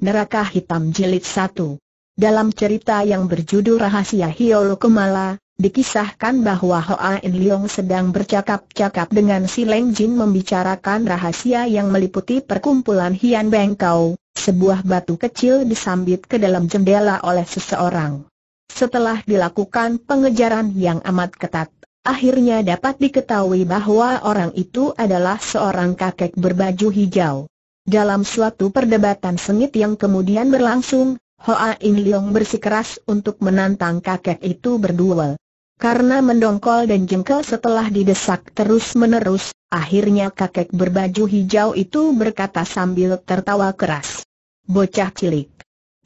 Neraka Hitam Jilid 1 Dalam cerita yang berjudul Rahasia Hiolo Kemala, dikisahkan bahwa Hoa In Leong sedang bercakap-cakap dengan si Leng Jin membicarakan rahasia yang meliputi perkumpulan Hian Bengkau, sebuah batu kecil disambit ke dalam jendela oleh seseorang. Setelah dilakukan pengejaran yang amat ketat, Akhirnya dapat diketahui bahwa orang itu adalah seorang kakek berbaju hijau. Dalam suatu perdebatan sengit yang kemudian berlangsung, Hoa In Leong bersikeras untuk menantang kakek itu berduel. Karena mendongkol dan jengkel setelah didesak terus-menerus, akhirnya kakek berbaju hijau itu berkata sambil tertawa keras. Bocah cilik.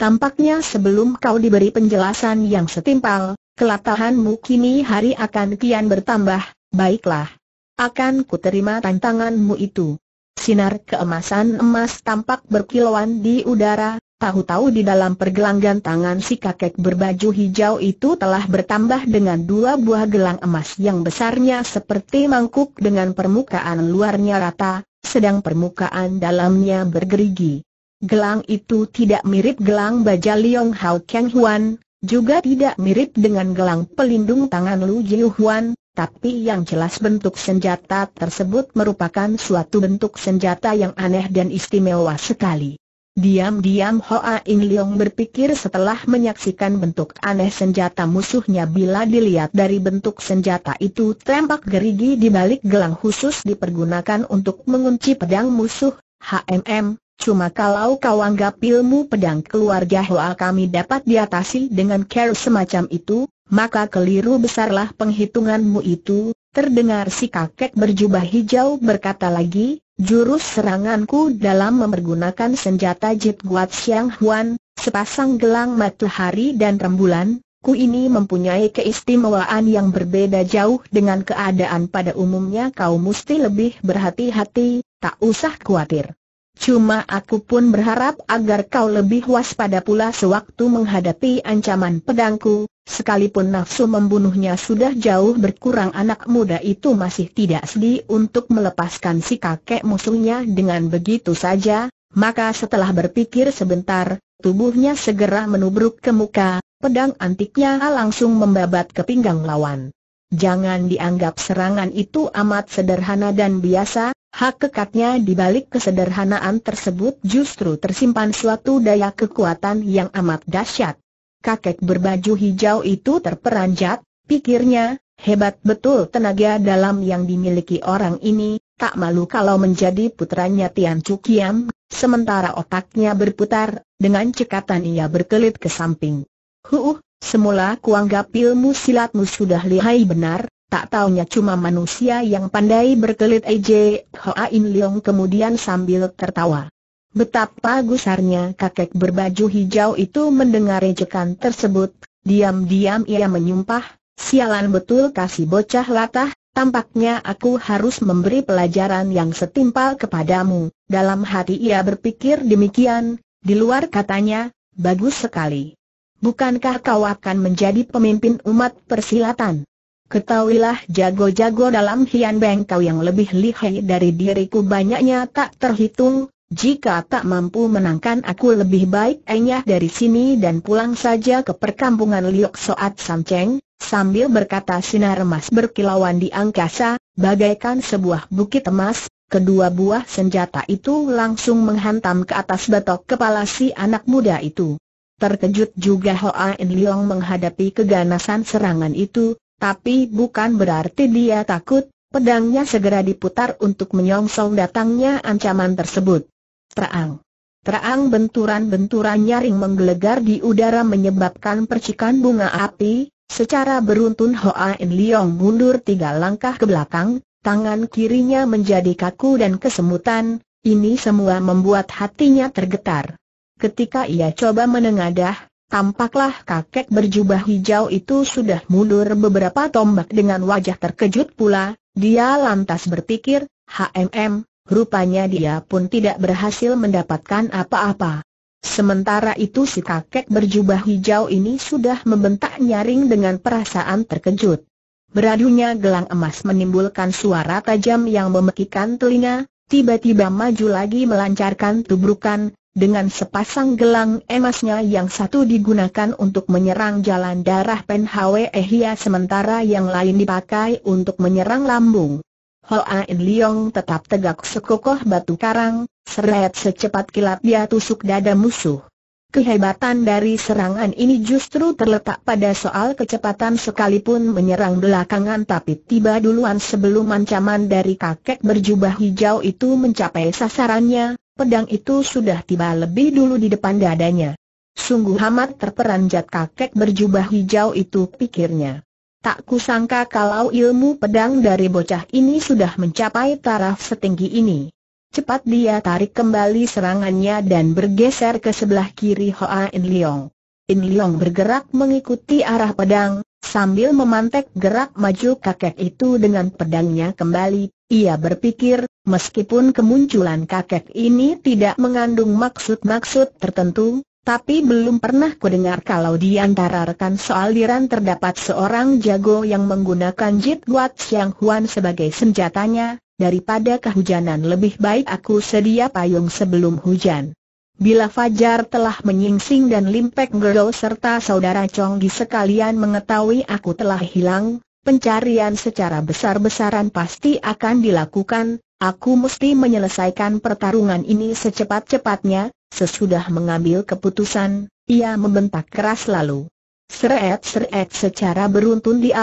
Tampaknya sebelum kau diberi penjelasan yang setimpal, kelatahanmu kini hari akan kian bertambah, baiklah. Akan ku terima tantanganmu itu. Sinar keemasan emas tampak berkilauan di udara, tahu-tahu di dalam pergelangan tangan si kakek berbaju hijau itu telah bertambah dengan dua buah gelang emas yang besarnya seperti mangkuk dengan permukaan luarnya rata, sedang permukaan dalamnya bergerigi. Gelang itu tidak mirip gelang baja Liong Hao Kang Huan, juga tidak mirip dengan gelang pelindung tangan Lu Jiu Huan, tapi yang jelas bentuk senjata tersebut merupakan suatu bentuk senjata yang aneh dan istimewa sekali. Diam-diam Hoa In Leong berpikir setelah menyaksikan bentuk aneh senjata musuhnya bila dilihat dari bentuk senjata itu tembak gerigi di balik gelang khusus dipergunakan untuk mengunci pedang musuh, HMM, cuma kalau kau anggap ilmu pedang keluarga Hoa kami dapat diatasi dengan care semacam itu, maka keliru besarlah penghitunganmu itu, terdengar si kakek berjubah hijau berkata lagi, jurus seranganku dalam mempergunakan senjata Jit Guat siang Huan, sepasang gelang matahari dan rembulan, ku ini mempunyai keistimewaan yang berbeda jauh dengan keadaan pada umumnya kau mesti lebih berhati-hati, tak usah khawatir. Cuma aku pun berharap agar kau lebih waspada pula sewaktu menghadapi ancaman pedangku, Sekalipun nafsu membunuhnya sudah jauh berkurang anak muda itu masih tidak sedih untuk melepaskan si kakek musuhnya dengan begitu saja, maka setelah berpikir sebentar, tubuhnya segera menubruk ke muka, pedang antiknya langsung membabat ke pinggang lawan. Jangan dianggap serangan itu amat sederhana dan biasa, hak kekatnya dibalik kesederhanaan tersebut justru tersimpan suatu daya kekuatan yang amat dahsyat kakek berbaju hijau itu terperanjat, pikirnya, hebat betul tenaga dalam yang dimiliki orang ini, tak malu kalau menjadi putranya Tian Cukiam, sementara otaknya berputar, dengan cekatan ia berkelit ke samping. Huuh, semula kuanggap ilmu silatmu sudah lihai benar, tak taunya cuma manusia yang pandai berkelit Ej Hoa In Leong kemudian sambil tertawa. Betapa gusarnya kakek berbaju hijau itu mendengar ejekan tersebut, diam-diam ia menyumpah, sialan betul kasih bocah latah, tampaknya aku harus memberi pelajaran yang setimpal kepadamu, dalam hati ia berpikir demikian, di luar katanya, bagus sekali. Bukankah kau akan menjadi pemimpin umat persilatan? Ketahuilah jago-jago dalam Hian Beng yang lebih lihai dari diriku banyaknya tak terhitung, jika tak mampu menangkan aku lebih baik enyah dari sini dan pulang saja ke perkampungan Liok Soat Samceng, sambil berkata sinar emas berkilauan di angkasa, bagaikan sebuah bukit emas, kedua buah senjata itu langsung menghantam ke atas batok kepala si anak muda itu. Terkejut juga Hoa In Leong menghadapi keganasan serangan itu, tapi bukan berarti dia takut, pedangnya segera diputar untuk menyongsong datangnya ancaman tersebut. Traang. Traang benturan-benturan nyaring menggelegar di udara menyebabkan percikan bunga api, secara beruntun Hoa In Leong mundur tiga langkah ke belakang, tangan kirinya menjadi kaku dan kesemutan, ini semua membuat hatinya tergetar. Ketika ia coba menengadah, tampaklah kakek berjubah hijau itu sudah mundur beberapa tombak dengan wajah terkejut pula, dia lantas berpikir, HMM, Rupanya dia pun tidak berhasil mendapatkan apa-apa. Sementara itu si kakek berjubah hijau ini sudah membentak nyaring dengan perasaan terkejut. Beradunya gelang emas menimbulkan suara tajam yang memekikan telinga, tiba-tiba maju lagi melancarkan tubrukan, dengan sepasang gelang emasnya yang satu digunakan untuk menyerang jalan darah Penhawe Ehia sementara yang lain dipakai untuk menyerang lambung. Hoain Liong tetap tegak sekokoh batu karang, seret secepat kilat dia tusuk dada musuh. Kehebatan dari serangan ini justru terletak pada soal kecepatan sekalipun menyerang belakangan tapi tiba duluan sebelum ancaman dari kakek berjubah hijau itu mencapai sasarannya, pedang itu sudah tiba lebih dulu di depan dadanya. Sungguh amat terperanjat kakek berjubah hijau itu pikirnya. Tak kusangka kalau ilmu pedang dari bocah ini sudah mencapai taraf setinggi ini. Cepat dia tarik kembali serangannya dan bergeser ke sebelah kiri Hoa In Leong. In Leong bergerak mengikuti arah pedang, sambil memantek gerak maju kakek itu dengan pedangnya kembali. Ia berpikir, meskipun kemunculan kakek ini tidak mengandung maksud-maksud tertentu, tapi belum pernah kudengar kalau di antara rekan soaliran terdapat seorang jago yang menggunakan Jit Guat Siang Huan sebagai senjatanya, daripada kehujanan lebih baik aku sedia payung sebelum hujan. Bila Fajar telah menyingsing dan Limpek Gero serta saudara Chonggi sekalian mengetahui aku telah hilang, pencarian secara besar-besaran pasti akan dilakukan, aku mesti menyelesaikan pertarungan ini secepat-cepatnya, Sesudah mengambil keputusan, ia membentak keras lalu. Seret-seret secara beruntun dia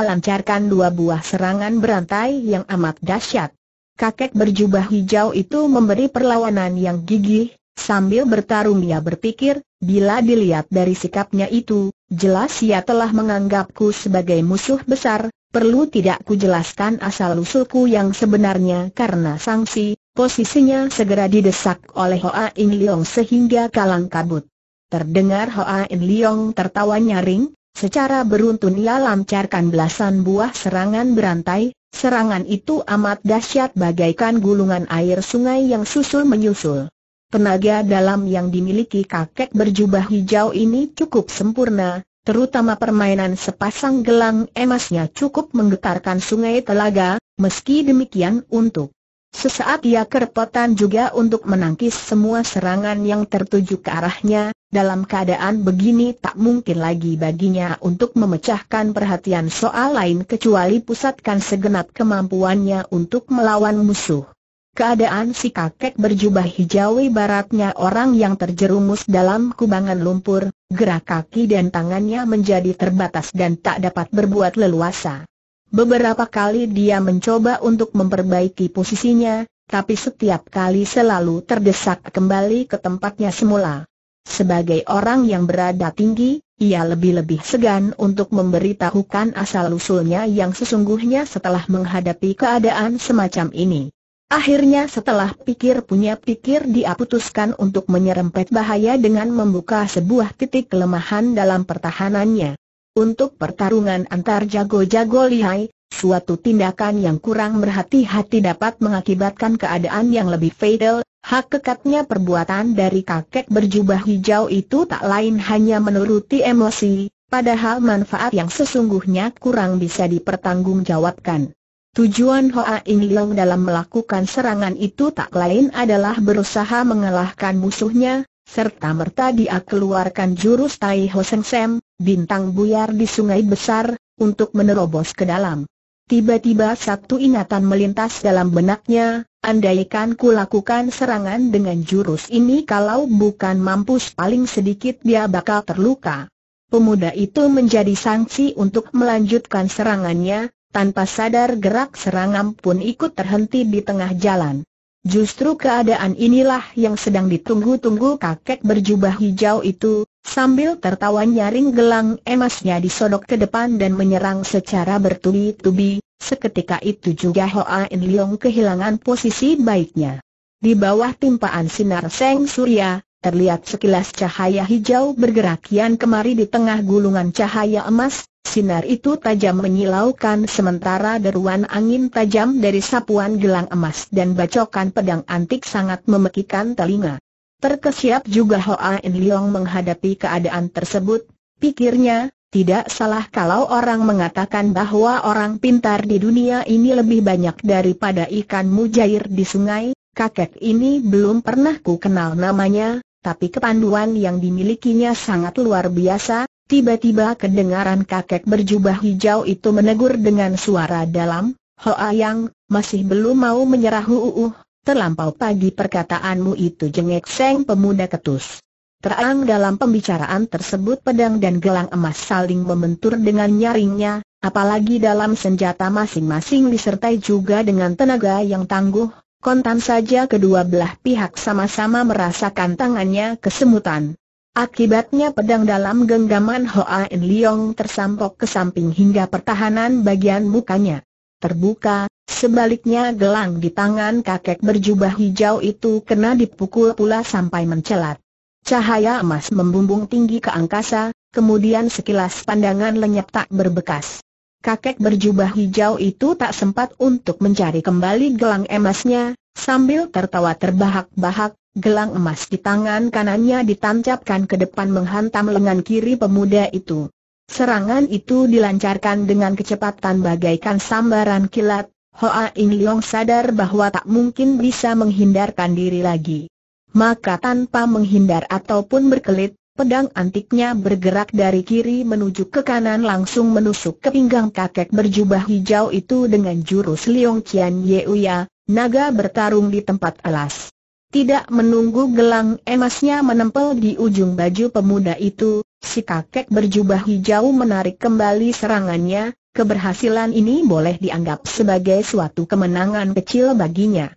dua buah serangan berantai yang amat dahsyat. Kakek berjubah hijau itu memberi perlawanan yang gigih, sambil bertarung dia berpikir, bila dilihat dari sikapnya itu, jelas ia telah menganggapku sebagai musuh besar, perlu tidak kujelaskan asal-usulku yang sebenarnya karena sanksi, posisinya segera didesak oleh Hoa In Leong sehingga kalang kabut. Terdengar Hoa In Leong tertawa nyaring, secara beruntun ia lancarkan belasan buah serangan berantai, serangan itu amat dahsyat bagaikan gulungan air sungai yang susul menyusul. Tenaga dalam yang dimiliki kakek berjubah hijau ini cukup sempurna, terutama permainan sepasang gelang emasnya cukup menggetarkan sungai telaga, meski demikian untuk Sesaat ia kerepotan juga untuk menangkis semua serangan yang tertuju ke arahnya, dalam keadaan begini tak mungkin lagi baginya untuk memecahkan perhatian soal lain kecuali pusatkan segenap kemampuannya untuk melawan musuh. Keadaan si kakek berjubah hijau ibaratnya orang yang terjerumus dalam kubangan lumpur, gerak kaki dan tangannya menjadi terbatas dan tak dapat berbuat leluasa. Beberapa kali dia mencoba untuk memperbaiki posisinya, tapi setiap kali selalu terdesak kembali ke tempatnya semula. Sebagai orang yang berada tinggi, ia lebih-lebih segan untuk memberitahukan asal-usulnya yang sesungguhnya setelah menghadapi keadaan semacam ini. Akhirnya setelah pikir punya pikir dia putuskan untuk menyerempet bahaya dengan membuka sebuah titik kelemahan dalam pertahanannya untuk pertarungan antar jago-jago lihai, suatu tindakan yang kurang berhati-hati dapat mengakibatkan keadaan yang lebih fatal, hak kekatnya perbuatan dari kakek berjubah hijau itu tak lain hanya menuruti emosi, padahal manfaat yang sesungguhnya kurang bisa dipertanggungjawabkan. Tujuan Hoa In Leong dalam melakukan serangan itu tak lain adalah berusaha mengalahkan musuhnya, serta merta dia keluarkan jurus Tai Ho Seng Sem, bintang buyar di sungai besar, untuk menerobos ke dalam. Tiba-tiba satu ingatan melintas dalam benaknya, andaikan ku lakukan serangan dengan jurus ini kalau bukan mampus paling sedikit dia bakal terluka. Pemuda itu menjadi sanksi untuk melanjutkan serangannya, tanpa sadar gerak serangan pun ikut terhenti di tengah jalan. Justru keadaan inilah yang sedang ditunggu-tunggu kakek berjubah hijau itu, sambil tertawa nyaring gelang emasnya disodok ke depan dan menyerang secara bertubi-tubi, seketika itu juga Hoa In Leong kehilangan posisi baiknya. Di bawah timpaan sinar seng surya, terlihat sekilas cahaya hijau bergerak kian kemari di tengah gulungan cahaya emas, Sinar itu tajam menyilaukan sementara deruan angin tajam dari sapuan gelang emas dan bacokan pedang antik sangat memekikan telinga. Terkesiap juga Hoa In Leong menghadapi keadaan tersebut, pikirnya, tidak salah kalau orang mengatakan bahwa orang pintar di dunia ini lebih banyak daripada ikan mujair di sungai, kakek ini belum pernah ku kenal namanya, tapi kepanduan yang dimilikinya sangat luar biasa, Tiba-tiba kedengaran kakek berjubah hijau itu menegur dengan suara dalam, Hoa Yang, masih belum mau menyerah huuh, uh, uh, terlampau pagi perkataanmu itu jengek seng pemuda ketus. Terang dalam pembicaraan tersebut pedang dan gelang emas saling membentur dengan nyaringnya, apalagi dalam senjata masing-masing disertai juga dengan tenaga yang tangguh, kontan saja kedua belah pihak sama-sama merasakan tangannya kesemutan. Akibatnya pedang dalam genggaman Hoa En Leong tersampok ke samping hingga pertahanan bagian mukanya terbuka, sebaliknya gelang di tangan kakek berjubah hijau itu kena dipukul pula sampai mencelat. Cahaya emas membumbung tinggi ke angkasa, kemudian sekilas pandangan lenyap tak berbekas. Kakek berjubah hijau itu tak sempat untuk mencari kembali gelang emasnya, sambil tertawa terbahak-bahak, Gelang emas di tangan kanannya ditancapkan ke depan menghantam lengan kiri pemuda itu. Serangan itu dilancarkan dengan kecepatan bagaikan sambaran kilat, Hoa In Leong sadar bahwa tak mungkin bisa menghindarkan diri lagi. Maka tanpa menghindar ataupun berkelit, Pedang antiknya bergerak dari kiri menuju ke kanan langsung menusuk ke pinggang kakek berjubah hijau itu dengan jurus Leong Qian Yeuya, naga bertarung di tempat alas. Tidak menunggu gelang emasnya menempel di ujung baju pemuda itu, si kakek berjubah hijau menarik kembali serangannya, keberhasilan ini boleh dianggap sebagai suatu kemenangan kecil baginya.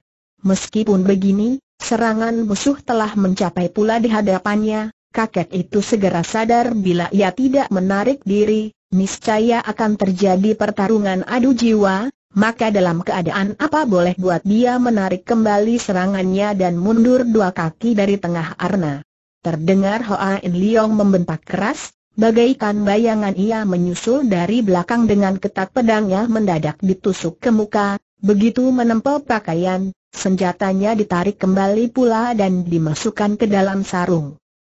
Meskipun begini, serangan musuh telah mencapai pula di hadapannya, kakek itu segera sadar bila ia tidak menarik diri, niscaya akan terjadi pertarungan adu jiwa, maka dalam keadaan apa boleh buat dia menarik kembali serangannya dan mundur dua kaki dari tengah arena. Terdengar Hoa In Liong membentak keras, bagaikan bayangan ia menyusul dari belakang dengan ketat pedangnya mendadak ditusuk ke muka, begitu menempel pakaian, senjatanya ditarik kembali pula dan dimasukkan ke dalam sarung.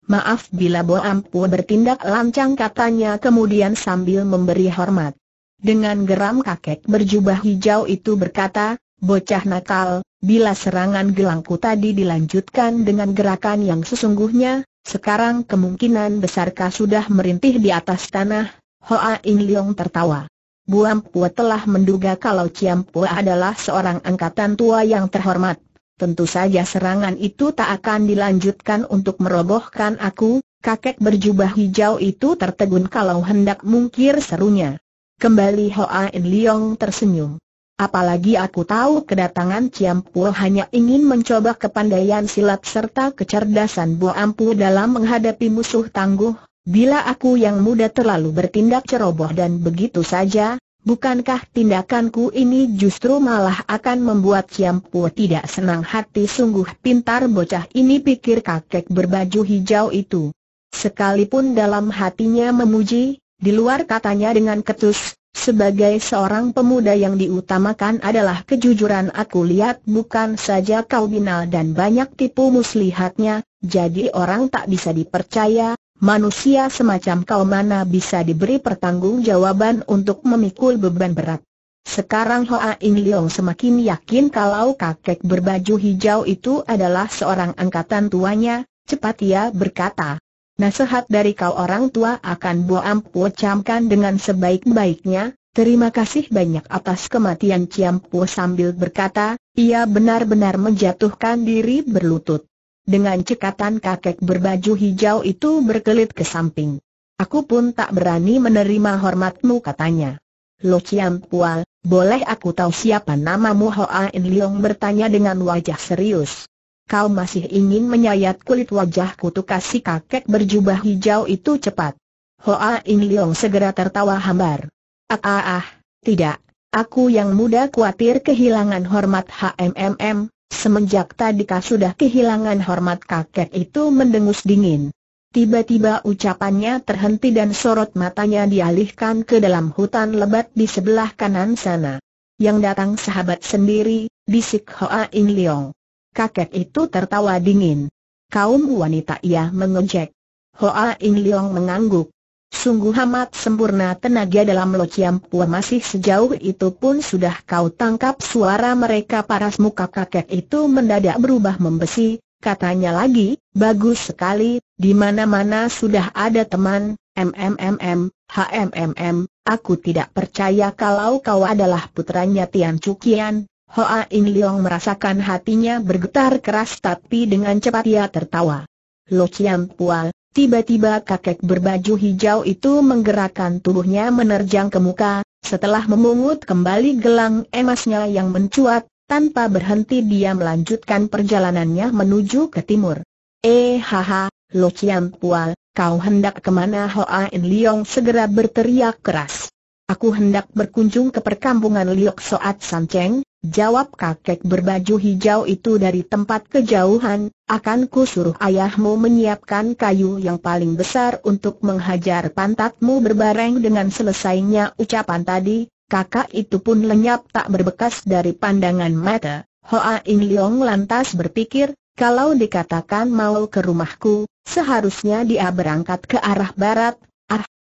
Maaf bila Bo Ampu bertindak lancang katanya kemudian sambil memberi hormat. Dengan geram kakek berjubah hijau itu berkata, bocah nakal, bila serangan gelangku tadi dilanjutkan dengan gerakan yang sesungguhnya, sekarang kemungkinan besarkah sudah merintih di atas tanah, Hoa In Leong tertawa. Buam Pua telah menduga kalau Ciam Pua adalah seorang angkatan tua yang terhormat. Tentu saja serangan itu tak akan dilanjutkan untuk merobohkan aku, kakek berjubah hijau itu tertegun kalau hendak mungkir serunya. Kembali Hoa In Leong tersenyum. Apalagi aku tahu kedatangan Ciam hanya ingin mencoba kepandaian silat serta kecerdasan buah Ampu dalam menghadapi musuh tangguh. Bila aku yang muda terlalu bertindak ceroboh dan begitu saja, bukankah tindakanku ini justru malah akan membuat Ciam tidak senang hati sungguh pintar bocah ini pikir kakek berbaju hijau itu. Sekalipun dalam hatinya memuji, di luar katanya dengan ketus, sebagai seorang pemuda yang diutamakan adalah kejujuran aku lihat bukan saja kau binal dan banyak tipu muslihatnya, jadi orang tak bisa dipercaya, manusia semacam kau mana bisa diberi pertanggungjawaban untuk memikul beban berat. Sekarang Hoa In Leong semakin yakin kalau kakek berbaju hijau itu adalah seorang angkatan tuanya, cepat ia berkata. Nasihat dari kau orang tua akan buam pucamkan dengan sebaik-baiknya, terima kasih banyak atas kematian Ciam Pu sambil berkata, ia benar-benar menjatuhkan diri berlutut. Dengan cekatan kakek berbaju hijau itu berkelit ke samping. Aku pun tak berani menerima hormatmu katanya. Lo Ciam Pual, boleh aku tahu siapa namamu Hoa In Leong bertanya dengan wajah serius kau masih ingin menyayat kulit wajahku tu kasih kakek berjubah hijau itu cepat. Hoa In Leong segera tertawa hambar. Ah ah ah, tidak, aku yang muda khawatir kehilangan hormat HMMM, semenjak tadi kau sudah kehilangan hormat kakek itu mendengus dingin. Tiba-tiba ucapannya terhenti dan sorot matanya dialihkan ke dalam hutan lebat di sebelah kanan sana. Yang datang sahabat sendiri, bisik Hoa In Leong kakek itu tertawa dingin. Kaum wanita ia mengejek. Hoa In Leong mengangguk. Sungguh amat sempurna tenaga dalam Lo Chiam Pua masih sejauh itu pun sudah kau tangkap suara mereka paras muka kakek itu mendadak berubah membesi, katanya lagi, bagus sekali, di mana-mana sudah ada teman, MMMM, HMMM, aku tidak percaya kalau kau adalah putranya Tian Cukian, Hoa In Leong merasakan hatinya bergetar keras tapi dengan cepat ia tertawa. Lo Chiam Pual, tiba-tiba kakek berbaju hijau itu menggerakkan tubuhnya menerjang ke muka, setelah memungut kembali gelang emasnya yang mencuat, tanpa berhenti dia melanjutkan perjalanannya menuju ke timur. Eh haha, Lo Chiam Pual, kau hendak kemana Hoa In Leong segera berteriak keras. Aku hendak berkunjung ke perkampungan Liok Soat Sanceng, jawab kakek berbaju hijau itu dari tempat kejauhan, akan ku suruh ayahmu menyiapkan kayu yang paling besar untuk menghajar pantatmu berbareng dengan selesainya ucapan tadi, kakak itu pun lenyap tak berbekas dari pandangan mata. Hoa In Leong lantas berpikir, kalau dikatakan mau ke rumahku, seharusnya dia berangkat ke arah barat,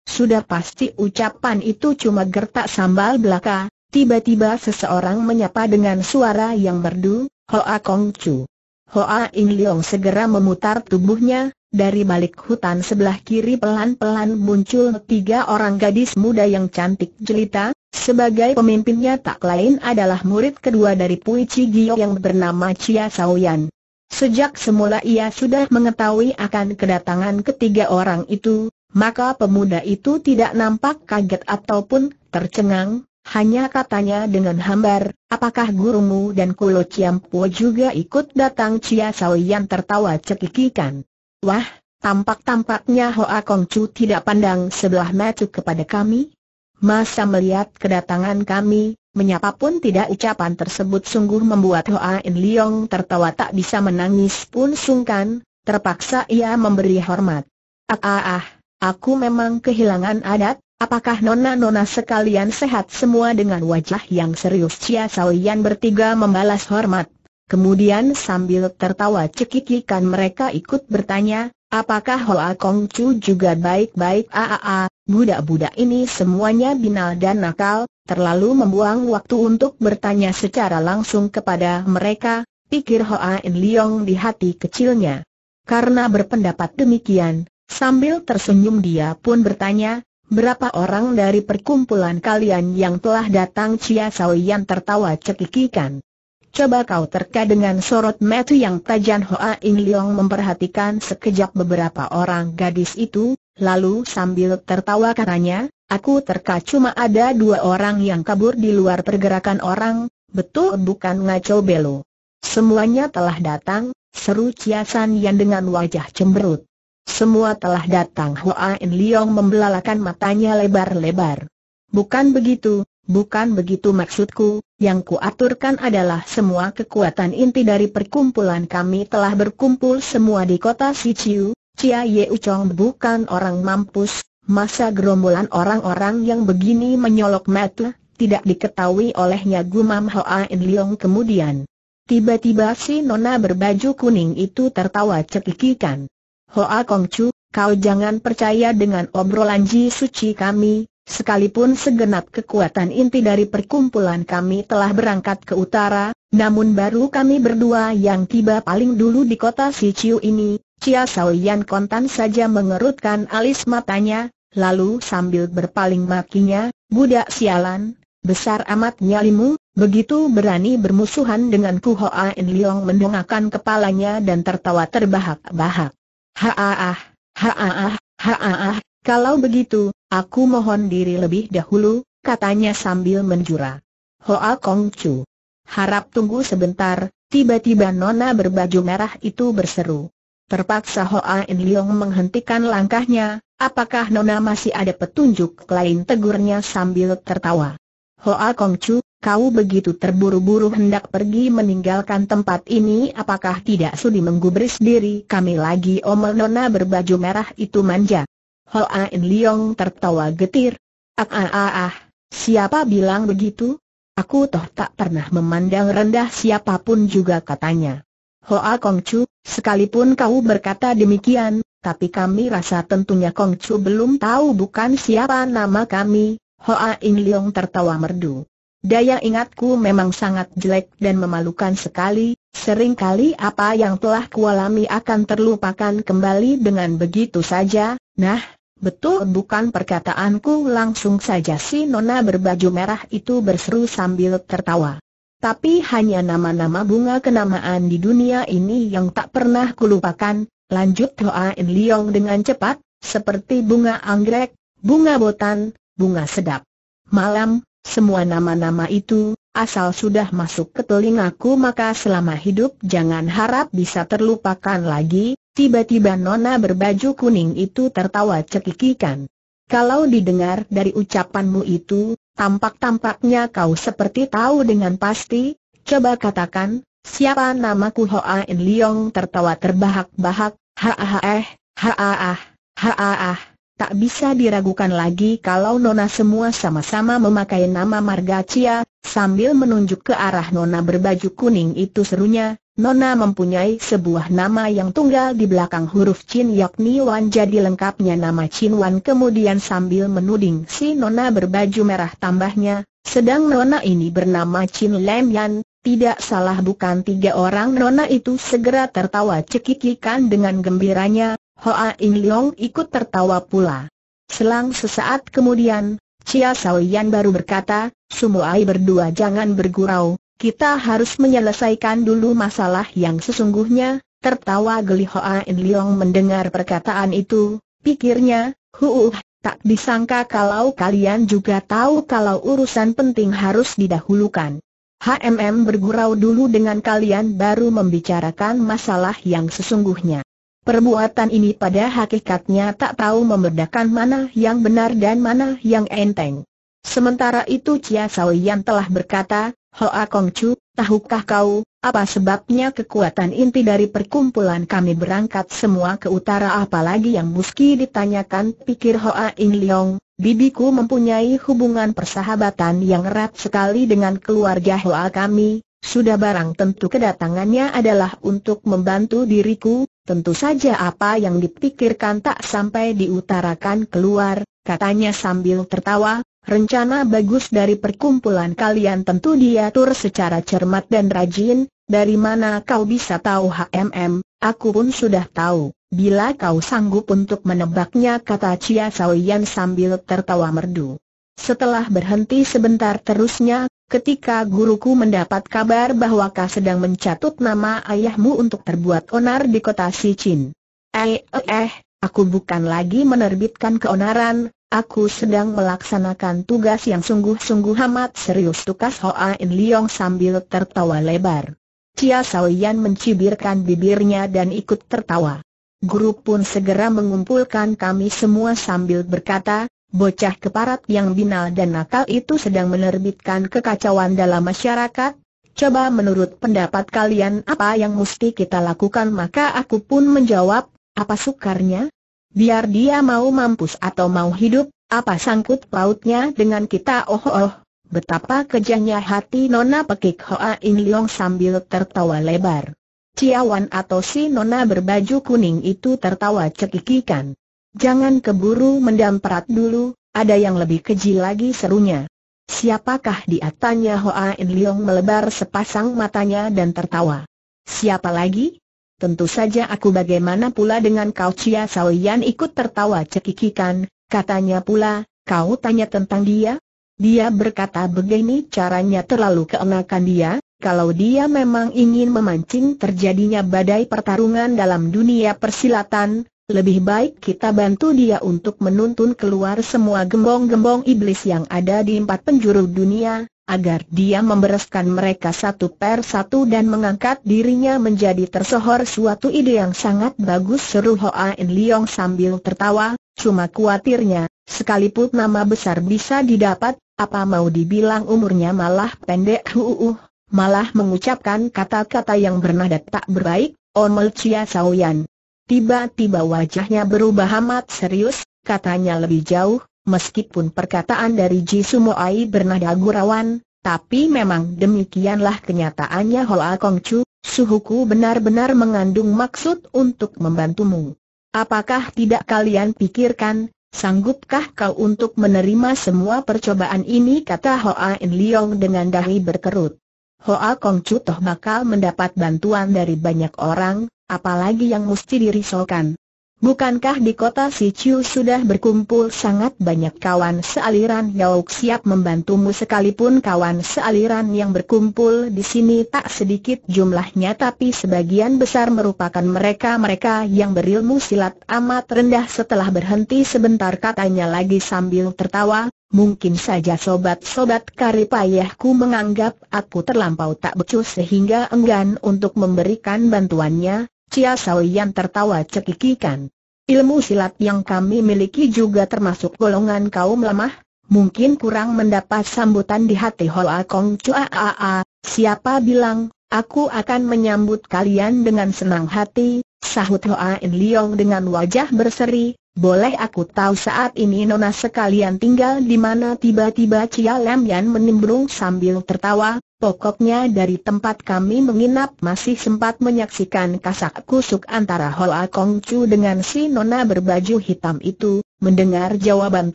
sudah pasti ucapan itu cuma gertak sambal belaka, tiba-tiba seseorang menyapa dengan suara yang merdu, Hoa Kong Chu. Hoa In Leong segera memutar tubuhnya, dari balik hutan sebelah kiri pelan-pelan muncul tiga orang gadis muda yang cantik jelita, sebagai pemimpinnya tak lain adalah murid kedua dari Pui Chi Gio yang bernama Chia Saoyan. Sejak semula ia sudah mengetahui akan kedatangan ketiga orang itu, maka pemuda itu tidak nampak kaget ataupun tercengang, hanya katanya dengan hambar, apakah gurumu dan Kulo Ciampo juga ikut datang Cia Saoyan tertawa cekikikan. Wah, tampak-tampaknya Hoa Kong Chu tidak pandang sebelah mata kepada kami. Masa melihat kedatangan kami, menyapa pun tidak ucapan tersebut sungguh membuat Hoa In Leong tertawa tak bisa menangis pun sungkan, terpaksa ia memberi hormat. Ah ah ah, Aku memang kehilangan adat, apakah nona-nona sekalian sehat semua dengan wajah yang serius Cia Saoyan bertiga membalas hormat. Kemudian sambil tertawa cekikikan mereka ikut bertanya, apakah Hoa Kong Chu juga baik-baik aaa, budak-budak ini semuanya binal dan nakal, terlalu membuang waktu untuk bertanya secara langsung kepada mereka, pikir Hoa In Leong di hati kecilnya. Karena berpendapat demikian, Sambil tersenyum dia pun bertanya, berapa orang dari perkumpulan kalian yang telah datang Cia Saoyan tertawa cekikikan. Coba kau terka dengan sorot metu yang tajam Hoa In Leong memperhatikan sekejap beberapa orang gadis itu, lalu sambil tertawa katanya, aku terka cuma ada dua orang yang kabur di luar pergerakan orang, betul bukan ngaco belo. Semuanya telah datang, seru Chia San Yan dengan wajah cemberut. Semua telah datang Hoa In Leong membelalakan matanya lebar-lebar. Bukan begitu, bukan begitu maksudku, yang kuaturkan adalah semua kekuatan inti dari perkumpulan kami telah berkumpul semua di kota Siciu, Cia Ye Uchong bukan orang mampus, masa gerombolan orang-orang yang begini menyolok mata, tidak diketahui olehnya gumam Hoa In Leong kemudian. Tiba-tiba si nona berbaju kuning itu tertawa cekikikan. Hoa Kong Chu, kau jangan percaya dengan obrolan Ji Suci kami, sekalipun segenap kekuatan inti dari perkumpulan kami telah berangkat ke utara, namun baru kami berdua yang tiba paling dulu di kota Si Chiu ini, Cia Yan kontan saja mengerutkan alis matanya, lalu sambil berpaling makinya, budak sialan, besar amat nyalimu, begitu berani bermusuhan dengan Ku Hoa In Leong mendongakkan kepalanya dan tertawa terbahak-bahak. Haaah, haaah, haaah, kalau begitu, aku mohon diri lebih dahulu, katanya sambil menjura. Hoa Kong Chu. Harap tunggu sebentar, tiba-tiba nona berbaju merah itu berseru. Terpaksa Hoa In Leong menghentikan langkahnya, apakah Nona masih ada petunjuk lain tegurnya sambil tertawa. Hoa Kong Chu, kau begitu terburu-buru hendak pergi meninggalkan tempat ini apakah tidak sudi menggubris diri kami lagi omel nona berbaju merah itu manja. Hoa In Leong tertawa getir. Ah ah ah ah, siapa bilang begitu? Aku toh tak pernah memandang rendah siapapun juga katanya. Kong Chu, sekalipun kau berkata demikian, tapi kami rasa tentunya Kong Chu belum tahu bukan siapa nama kami. Hoa In Leong tertawa merdu. Daya ingatku memang sangat jelek dan memalukan sekali, seringkali apa yang telah kualami akan terlupakan kembali dengan begitu saja, nah, betul bukan perkataanku langsung saja si nona berbaju merah itu berseru sambil tertawa. Tapi hanya nama-nama bunga kenamaan di dunia ini yang tak pernah kulupakan, lanjut Hoa In Leong dengan cepat, seperti bunga anggrek, bunga botan, bunga sedap. Malam, semua nama-nama itu, asal sudah masuk ke telingaku maka selama hidup jangan harap bisa terlupakan lagi, tiba-tiba nona berbaju kuning itu tertawa cekikikan. Kalau didengar dari ucapanmu itu, tampak-tampaknya kau seperti tahu dengan pasti, coba katakan, siapa namaku Hoa In Liong tertawa terbahak-bahak, ha ha eh, ha ah ha ah. Tak bisa diragukan lagi kalau Nona semua sama-sama memakai nama Marga Cia, sambil menunjuk ke arah Nona berbaju kuning itu serunya, Nona mempunyai sebuah nama yang tunggal di belakang huruf Chin yakni Wan jadi lengkapnya nama Chin Wan kemudian sambil menuding si Nona berbaju merah tambahnya, sedang Nona ini bernama Chin Lem Yan, tidak salah bukan tiga orang Nona itu segera tertawa cekikikan dengan gembiranya, Hoa In Leong ikut tertawa pula. Selang sesaat kemudian, Chia Sao baru berkata, Sumuai berdua jangan bergurau, kita harus menyelesaikan dulu masalah yang sesungguhnya, tertawa geli Hoa In Leong mendengar perkataan itu, pikirnya, huuh, tak disangka kalau kalian juga tahu kalau urusan penting harus didahulukan. HMM bergurau dulu dengan kalian baru membicarakan masalah yang sesungguhnya. Perbuatan ini pada hakikatnya tak tahu membedakan mana yang benar dan mana yang enteng. Sementara itu Chia Saoyan telah berkata, Hoa Kong Chu, tahukah kau, apa sebabnya kekuatan inti dari perkumpulan kami berangkat semua ke utara apalagi yang muski ditanyakan pikir Hoa In Leong, bibiku mempunyai hubungan persahabatan yang erat sekali dengan keluarga Hoa kami, sudah barang tentu kedatangannya adalah untuk membantu diriku, Tentu saja apa yang dipikirkan tak sampai diutarakan keluar, katanya sambil tertawa, rencana bagus dari perkumpulan kalian tentu diatur secara cermat dan rajin, dari mana kau bisa tahu HMM, aku pun sudah tahu, bila kau sanggup untuk menebaknya kata Cia Saoyan sambil tertawa merdu. Setelah berhenti sebentar terusnya, ketika guruku mendapat kabar bahwa kau sedang mencatut nama ayahmu untuk terbuat onar di kota Sichin. Eh, eh, eh, aku bukan lagi menerbitkan keonaran, aku sedang melaksanakan tugas yang sungguh-sungguh amat serius tukas Hoa In Liong sambil tertawa lebar. Cia Saoyan mencibirkan bibirnya dan ikut tertawa. Guru pun segera mengumpulkan kami semua sambil berkata, Bocah keparat yang binal dan nakal itu sedang menerbitkan kekacauan dalam masyarakat. Coba menurut pendapat kalian apa yang mesti kita lakukan maka aku pun menjawab, apa sukarnya? Biar dia mau mampus atau mau hidup, apa sangkut pautnya dengan kita oh oh. Betapa kejahnya hati Nona Pekik Hoa In Leong sambil tertawa lebar. Ciawan atau si Nona berbaju kuning itu tertawa cekikikan. Jangan keburu mendamprat dulu, ada yang lebih keji lagi serunya. Siapakah di atasnya Hoa In Leong melebar sepasang matanya dan tertawa. Siapa lagi? Tentu saja aku bagaimana pula dengan kau Chia Yan ikut tertawa cekikikan, katanya pula, kau tanya tentang dia? Dia berkata begini caranya terlalu keenakan dia, kalau dia memang ingin memancing terjadinya badai pertarungan dalam dunia persilatan, lebih baik kita bantu dia untuk menuntun keluar semua gembong-gembong iblis yang ada di empat penjuru dunia, agar dia membereskan mereka satu per satu dan mengangkat dirinya menjadi tersohor suatu ide yang sangat bagus seru Hoa In Leong sambil tertawa, cuma khawatirnya, sekalipun nama besar bisa didapat, apa mau dibilang umurnya malah pendek huuh, malah mengucapkan kata-kata yang bernada tak berbaik, Omel Chia Yan. Tiba-tiba wajahnya berubah amat serius, katanya lebih jauh, meskipun perkataan dari Ji Ai bernada gurauan, tapi memang demikianlah kenyataannya Hoa Chu, suhuku benar-benar mengandung maksud untuk membantumu. Apakah tidak kalian pikirkan, sanggupkah kau untuk menerima semua percobaan ini kata Hoa In Leong dengan dahi berkerut. Hoa Chu toh bakal mendapat bantuan dari banyak orang, apalagi yang mesti dirisaukan. Bukankah di kota Sichu sudah berkumpul sangat banyak kawan sealiran Yauk siap membantumu sekalipun kawan sealiran yang berkumpul di sini tak sedikit jumlahnya tapi sebagian besar merupakan mereka-mereka yang berilmu silat amat rendah setelah berhenti sebentar katanya lagi sambil tertawa, mungkin saja sobat-sobat karipayahku menganggap aku terlampau tak becus sehingga enggan untuk memberikan bantuannya, Cia Sao Yan tertawa cekikikan. Ilmu silat yang kami miliki juga termasuk golongan kaum lemah, mungkin kurang mendapat sambutan di hati Hoa Kong Chua A. siapa bilang, aku akan menyambut kalian dengan senang hati, sahut Hoa In Leong dengan wajah berseri, boleh aku tahu saat ini Nona sekalian tinggal di mana tiba-tiba Cia Lam Yan menimbrung sambil tertawa, pokoknya dari tempat kami menginap masih sempat menyaksikan kasak kusuk antara Hoa Kong Chu dengan si Nona berbaju hitam itu, mendengar jawaban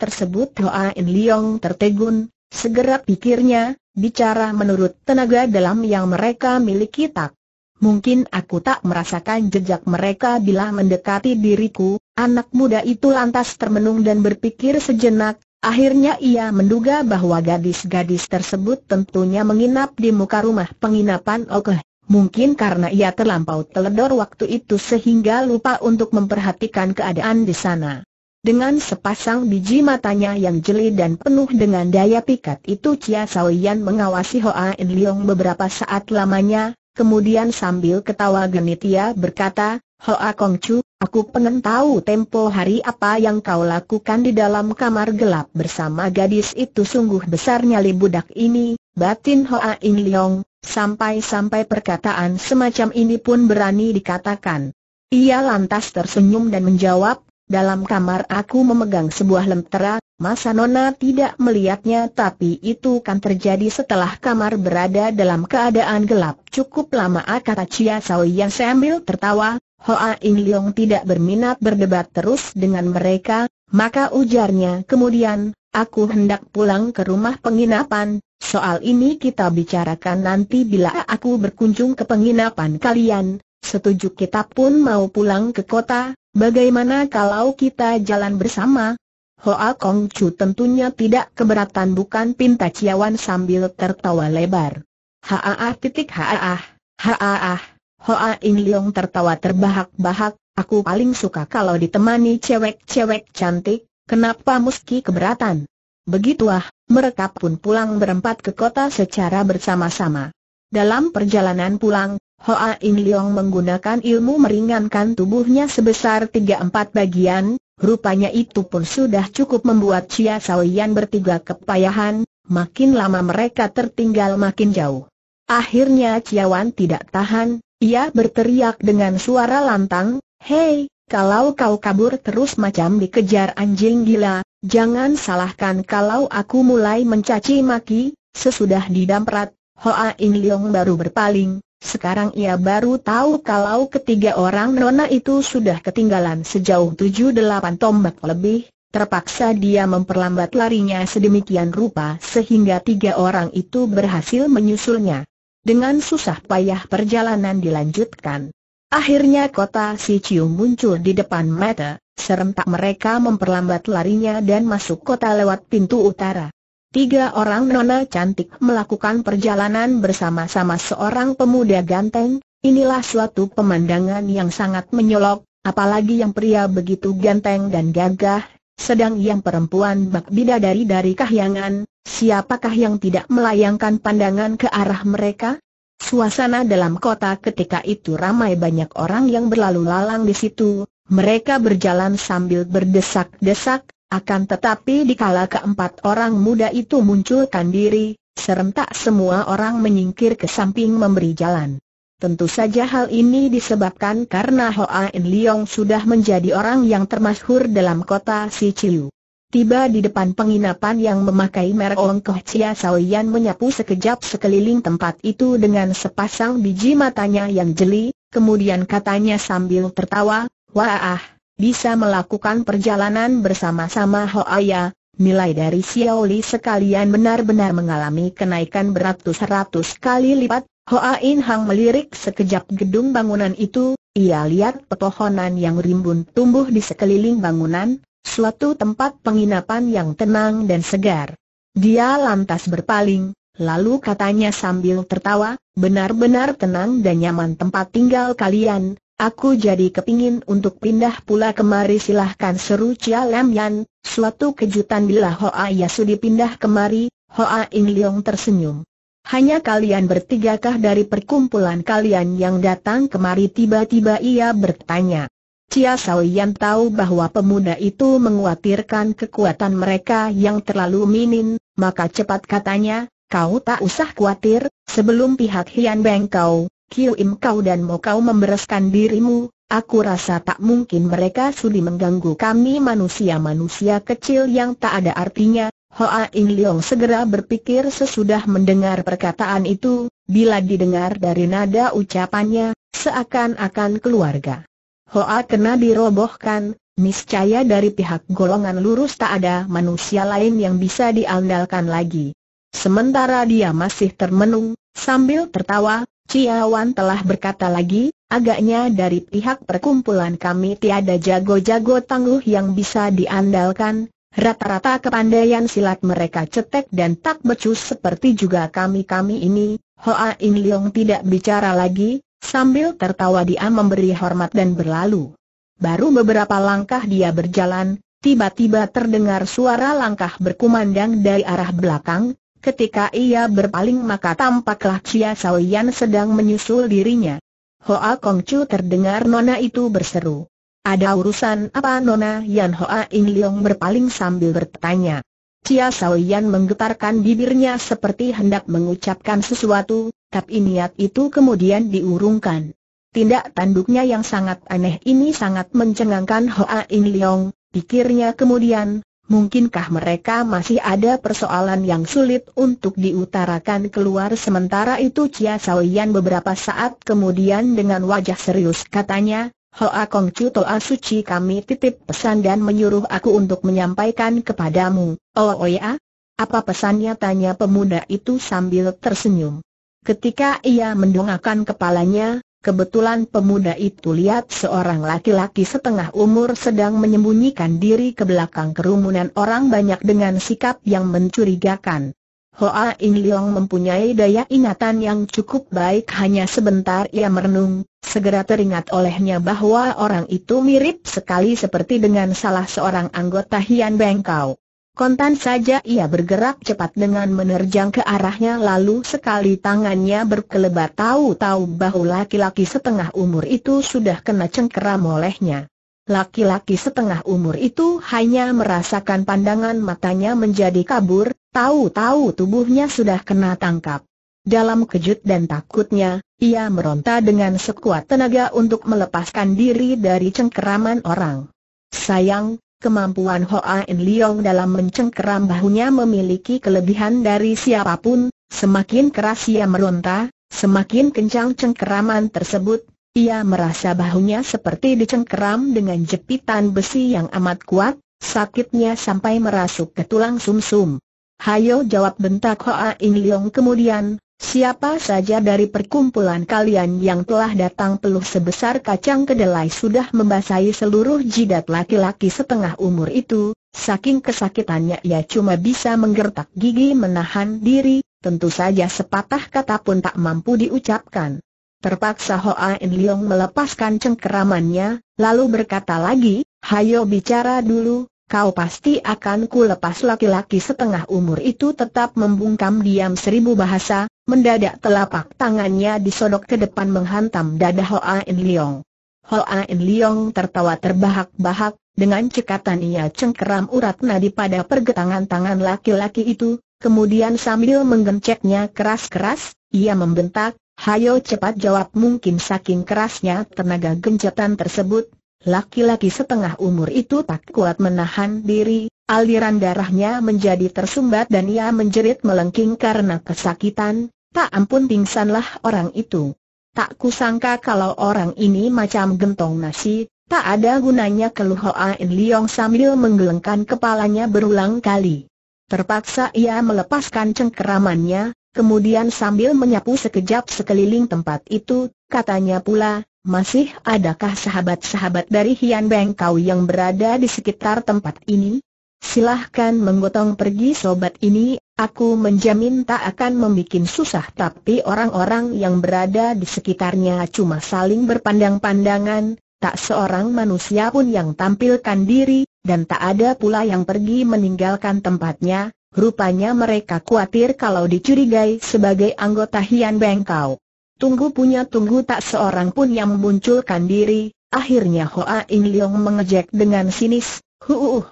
tersebut Hoa In Leong tertegun, segera pikirnya, bicara menurut tenaga dalam yang mereka miliki tak mungkin aku tak merasakan jejak mereka bila mendekati diriku, anak muda itu lantas termenung dan berpikir sejenak, akhirnya ia menduga bahwa gadis-gadis tersebut tentunya menginap di muka rumah penginapan Oke, oh, eh, Mungkin karena ia terlampau teledor waktu itu sehingga lupa untuk memperhatikan keadaan di sana. Dengan sepasang biji matanya yang jeli dan penuh dengan daya pikat itu Chia Saoyan mengawasi Hoa In Leong beberapa saat lamanya, Kemudian sambil ketawa genit ia berkata, Hoa Kong Chu, aku pengen tahu tempo hari apa yang kau lakukan di dalam kamar gelap bersama gadis itu sungguh besar nyali budak ini, batin Hoa In Leong, sampai-sampai perkataan semacam ini pun berani dikatakan. Ia lantas tersenyum dan menjawab, dalam kamar aku memegang sebuah lentera, masa Nona tidak melihatnya tapi itu kan terjadi setelah kamar berada dalam keadaan gelap cukup lama kata Chia Sao yang sambil tertawa, Hoa In Leong tidak berminat berdebat terus dengan mereka, maka ujarnya kemudian, aku hendak pulang ke rumah penginapan, soal ini kita bicarakan nanti bila aku berkunjung ke penginapan kalian, Setuju kita pun mau pulang ke kota, bagaimana kalau kita jalan bersama? Hoa Kong Chu tentunya tidak keberatan bukan pinta Ciawan sambil tertawa lebar. Haaah titik haaah, haaah, Hoa In Leong tertawa terbahak-bahak, aku paling suka kalau ditemani cewek-cewek cantik, kenapa muski keberatan? Begitulah, mereka pun pulang berempat ke kota secara bersama-sama. Dalam perjalanan pulang, Hoa In Leong menggunakan ilmu meringankan tubuhnya sebesar 3-4 bagian, rupanya itu pun sudah cukup membuat Chia Saoyan bertiga kepayahan, makin lama mereka tertinggal makin jauh. Akhirnya Wan tidak tahan, ia berteriak dengan suara lantang, Hei, kalau kau kabur terus macam dikejar anjing gila, jangan salahkan kalau aku mulai mencaci maki, sesudah didamprat, Hoa In Leong baru berpaling, sekarang ia baru tahu kalau ketiga orang nona itu sudah ketinggalan sejauh tujuh delapan tombak lebih, terpaksa dia memperlambat larinya sedemikian rupa sehingga tiga orang itu berhasil menyusulnya. Dengan susah payah perjalanan dilanjutkan. Akhirnya kota Siciu muncul di depan mata, serentak mereka memperlambat larinya dan masuk kota lewat pintu utara. Tiga orang nona cantik melakukan perjalanan bersama-sama seorang pemuda ganteng, inilah suatu pemandangan yang sangat menyolok, apalagi yang pria begitu ganteng dan gagah, sedang yang perempuan bak bidadari dari kahyangan, siapakah yang tidak melayangkan pandangan ke arah mereka? Suasana dalam kota ketika itu ramai banyak orang yang berlalu lalang di situ, mereka berjalan sambil berdesak-desak, akan tetapi dikala keempat orang muda itu munculkan diri, serentak semua orang menyingkir ke samping memberi jalan. Tentu saja hal ini disebabkan karena Hoa In Leong sudah menjadi orang yang termasyhur dalam kota Si Chiu. Tiba di depan penginapan yang memakai merek Ongkoh Cia Saoyan menyapu sekejap sekeliling tempat itu dengan sepasang biji matanya yang jeli, kemudian katanya sambil tertawa, Wah, ah, bisa melakukan perjalanan bersama-sama Hoaya, nilai dari Xiao Li sekalian benar-benar mengalami kenaikan beratus-ratus kali lipat. Hoa In Hang melirik sekejap gedung bangunan itu, ia lihat pepohonan yang rimbun tumbuh di sekeliling bangunan, suatu tempat penginapan yang tenang dan segar. Dia lantas berpaling, lalu katanya sambil tertawa, benar-benar tenang dan nyaman tempat tinggal kalian, Aku jadi kepingin untuk pindah pula kemari silahkan seru Cia Lam Yan, suatu kejutan bila Hoa Yasu dipindah kemari, Hoa In Leong tersenyum. Hanya kalian bertigakah dari perkumpulan kalian yang datang kemari tiba-tiba ia bertanya. Cia Sao Yan tahu bahwa pemuda itu menguatirkan kekuatan mereka yang terlalu minim, maka cepat katanya, kau tak usah khawatir, sebelum pihak Hian Beng kau Kiu Im kau dan mau kau membereskan dirimu, aku rasa tak mungkin mereka sudi mengganggu kami manusia-manusia kecil yang tak ada artinya. Hoa In Leong segera berpikir sesudah mendengar perkataan itu, bila didengar dari nada ucapannya, seakan-akan keluarga. Hoa kena dirobohkan, niscaya dari pihak golongan lurus tak ada manusia lain yang bisa diandalkan lagi. Sementara dia masih termenung, sambil tertawa, Ciawan telah berkata lagi, agaknya dari pihak perkumpulan kami tiada jago-jago tangguh yang bisa diandalkan, rata-rata kepandaian silat mereka cetek dan tak becus seperti juga kami-kami ini. Hoa In Leong tidak bicara lagi, sambil tertawa dia memberi hormat dan berlalu. Baru beberapa langkah dia berjalan, tiba-tiba terdengar suara langkah berkumandang dari arah belakang, Ketika ia berpaling maka tampaklah Chia Saoyan sedang menyusul dirinya. Hoa Kong Chu terdengar nona itu berseru. Ada urusan apa nona Yan Hoa In Leong berpaling sambil bertanya. Chia Saoyan menggetarkan bibirnya seperti hendak mengucapkan sesuatu, tapi niat itu kemudian diurungkan. Tindak tanduknya yang sangat aneh ini sangat mencengangkan Hoa In Leong, pikirnya kemudian, mungkinkah mereka masih ada persoalan yang sulit untuk diutarakan keluar sementara itu Chia Saoyan beberapa saat kemudian dengan wajah serius katanya, Hoa Kong Chu Toa Suci kami titip pesan dan menyuruh aku untuk menyampaikan kepadamu, oh, oh ya? Apa pesannya tanya pemuda itu sambil tersenyum. Ketika ia mendongakkan kepalanya, Kebetulan pemuda itu lihat seorang laki-laki setengah umur sedang menyembunyikan diri ke belakang kerumunan orang banyak dengan sikap yang mencurigakan. Hoa In Leong mempunyai daya ingatan yang cukup baik hanya sebentar ia merenung, segera teringat olehnya bahwa orang itu mirip sekali seperti dengan salah seorang anggota Hian Bengkau. Kontan saja ia bergerak cepat dengan menerjang ke arahnya lalu sekali tangannya berkelebat tahu-tahu bahu laki-laki setengah umur itu sudah kena cengkeram olehnya. Laki-laki setengah umur itu hanya merasakan pandangan matanya menjadi kabur, tahu-tahu tubuhnya sudah kena tangkap. Dalam kejut dan takutnya, ia meronta dengan sekuat tenaga untuk melepaskan diri dari cengkeraman orang. Sayang, Kemampuan Hoa In Leong dalam mencengkeram bahunya memiliki kelebihan dari siapapun, semakin keras ia meronta, semakin kencang cengkeraman tersebut, ia merasa bahunya seperti dicengkeram dengan jepitan besi yang amat kuat, sakitnya sampai merasuk ke tulang sumsum. -sum. Hayo jawab bentak Hoa In Leong kemudian, Siapa saja dari perkumpulan kalian yang telah datang peluh sebesar kacang kedelai sudah membasahi seluruh jidat laki-laki setengah umur itu, saking kesakitannya ia cuma bisa menggertak gigi menahan diri, tentu saja sepatah kata pun tak mampu diucapkan. Terpaksa Hoa In Leong melepaskan cengkeramannya, lalu berkata lagi, Hayo bicara dulu, kau pasti akan ku lepas laki-laki setengah umur itu tetap membungkam diam seribu bahasa, Mendadak telapak tangannya disodok ke depan menghantam dada Hoa In Leong. Hoa In Leong tertawa terbahak-bahak, dengan cekatan ia cengkeram urat nadi pada pergetangan tangan laki-laki itu, kemudian sambil menggencetnya keras-keras, ia membentak, Hayo cepat jawab mungkin saking kerasnya tenaga gencetan tersebut, laki-laki setengah umur itu tak kuat menahan diri, Aliran darahnya menjadi tersumbat dan ia menjerit melengking karena kesakitan, Tak ampun pingsanlah orang itu. Tak kusangka kalau orang ini macam gentong nasi, tak ada gunanya keluh Ain Liong sambil menggelengkan kepalanya berulang kali. Terpaksa ia melepaskan cengkeramannya, kemudian sambil menyapu sekejap sekeliling tempat itu, katanya pula, masih adakah sahabat-sahabat dari Hian Beng Kau yang berada di sekitar tempat ini? Silahkan menggotong pergi sobat ini Aku menjamin tak akan membuat susah tapi orang-orang yang berada di sekitarnya cuma saling berpandang-pandangan, tak seorang manusia pun yang tampilkan diri, dan tak ada pula yang pergi meninggalkan tempatnya, rupanya mereka khawatir kalau dicurigai sebagai anggota Hian Bengkau. Tunggu punya tunggu tak seorang pun yang memunculkan diri, akhirnya Hoa In Leong mengejek dengan sinis, huuh,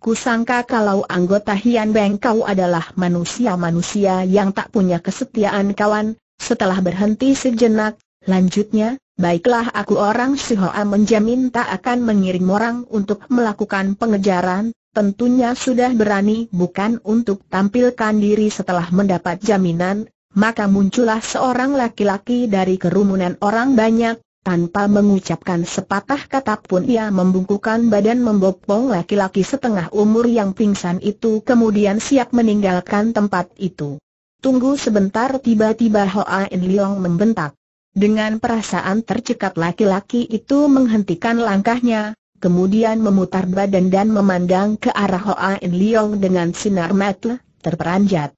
Kusangka kalau anggota Hian Beng kau adalah manusia-manusia yang tak punya kesetiaan kawan, setelah berhenti sejenak, lanjutnya, baiklah aku orang Sihoa menjamin tak akan mengirim orang untuk melakukan pengejaran, tentunya sudah berani bukan untuk tampilkan diri setelah mendapat jaminan, maka muncullah seorang laki-laki dari kerumunan orang banyak, tanpa mengucapkan sepatah kata pun ia membungkukan badan membopong laki-laki setengah umur yang pingsan itu kemudian siap meninggalkan tempat itu. Tunggu sebentar tiba-tiba Hoa In Leong membentak. Dengan perasaan tercekat laki-laki itu menghentikan langkahnya, kemudian memutar badan dan memandang ke arah Hoa In Leong dengan sinar mata terperanjat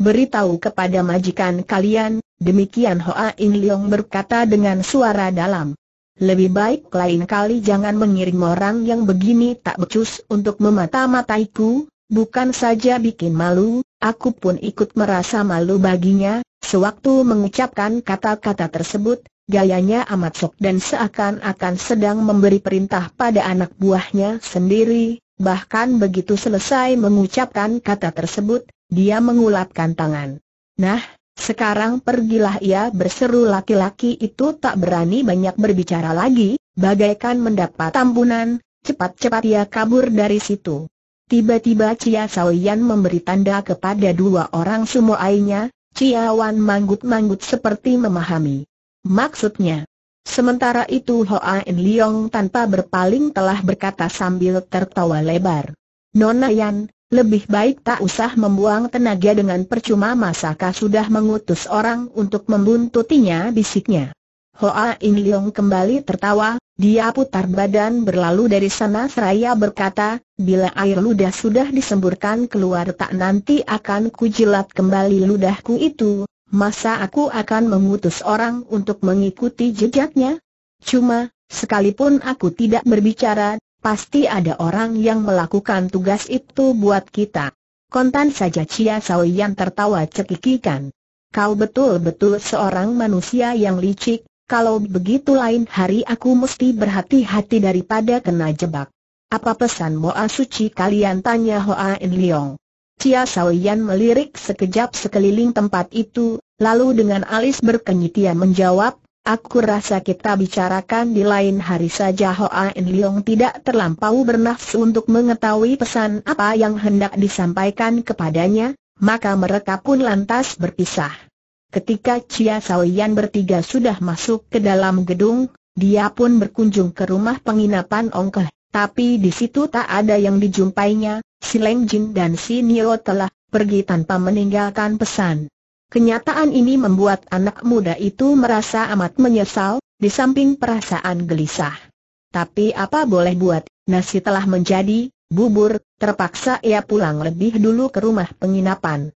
beritahu kepada majikan kalian, demikian Hoa In Leong berkata dengan suara dalam. Lebih baik lain kali jangan mengirim orang yang begini tak becus untuk memata-mataiku, bukan saja bikin malu, aku pun ikut merasa malu baginya, sewaktu mengucapkan kata-kata tersebut, gayanya amat sok dan seakan-akan sedang memberi perintah pada anak buahnya sendiri, Bahkan begitu selesai mengucapkan kata tersebut, dia mengulapkan tangan. Nah, sekarang pergilah ia berseru laki-laki itu tak berani banyak berbicara lagi, bagaikan mendapat ampunan, cepat-cepat ia kabur dari situ. Tiba-tiba Cia Saoyan memberi tanda kepada dua orang Cia Wan manggut-manggut seperti memahami. Maksudnya, Sementara itu Hoa In Leong tanpa berpaling telah berkata sambil tertawa lebar. Nona Yan, lebih baik tak usah membuang tenaga dengan percuma masakah sudah mengutus orang untuk membuntutinya bisiknya. Hoa In Leong kembali tertawa, dia putar badan berlalu dari sana seraya berkata, bila air ludah sudah disemburkan keluar tak nanti akan kujilat kembali ludahku itu, masa aku akan mengutus orang untuk mengikuti jejaknya? Cuma, sekalipun aku tidak berbicara, pasti ada orang yang melakukan tugas itu buat kita. Kontan saja Cia Saoyan tertawa cekikikan. Kau betul-betul seorang manusia yang licik, kalau begitu lain hari aku mesti berhati-hati daripada kena jebak. Apa pesan Moa Suci kalian tanya Hoa In Leong? Cia Yan melirik sekejap sekeliling tempat itu, lalu dengan alis berkenyit menjawab, Aku rasa kita bicarakan di lain hari saja Hoa En Leong tidak terlampau bernafsu untuk mengetahui pesan apa yang hendak disampaikan kepadanya, maka mereka pun lantas berpisah. Ketika Cia Yan bertiga sudah masuk ke dalam gedung, dia pun berkunjung ke rumah penginapan Ongkeh, tapi di situ tak ada yang dijumpainya, si Leng Jin dan si Nio telah pergi tanpa meninggalkan pesan. Kenyataan ini membuat anak muda itu merasa amat menyesal, di samping perasaan gelisah. Tapi apa boleh buat, nasi telah menjadi bubur, terpaksa ia pulang lebih dulu ke rumah penginapan.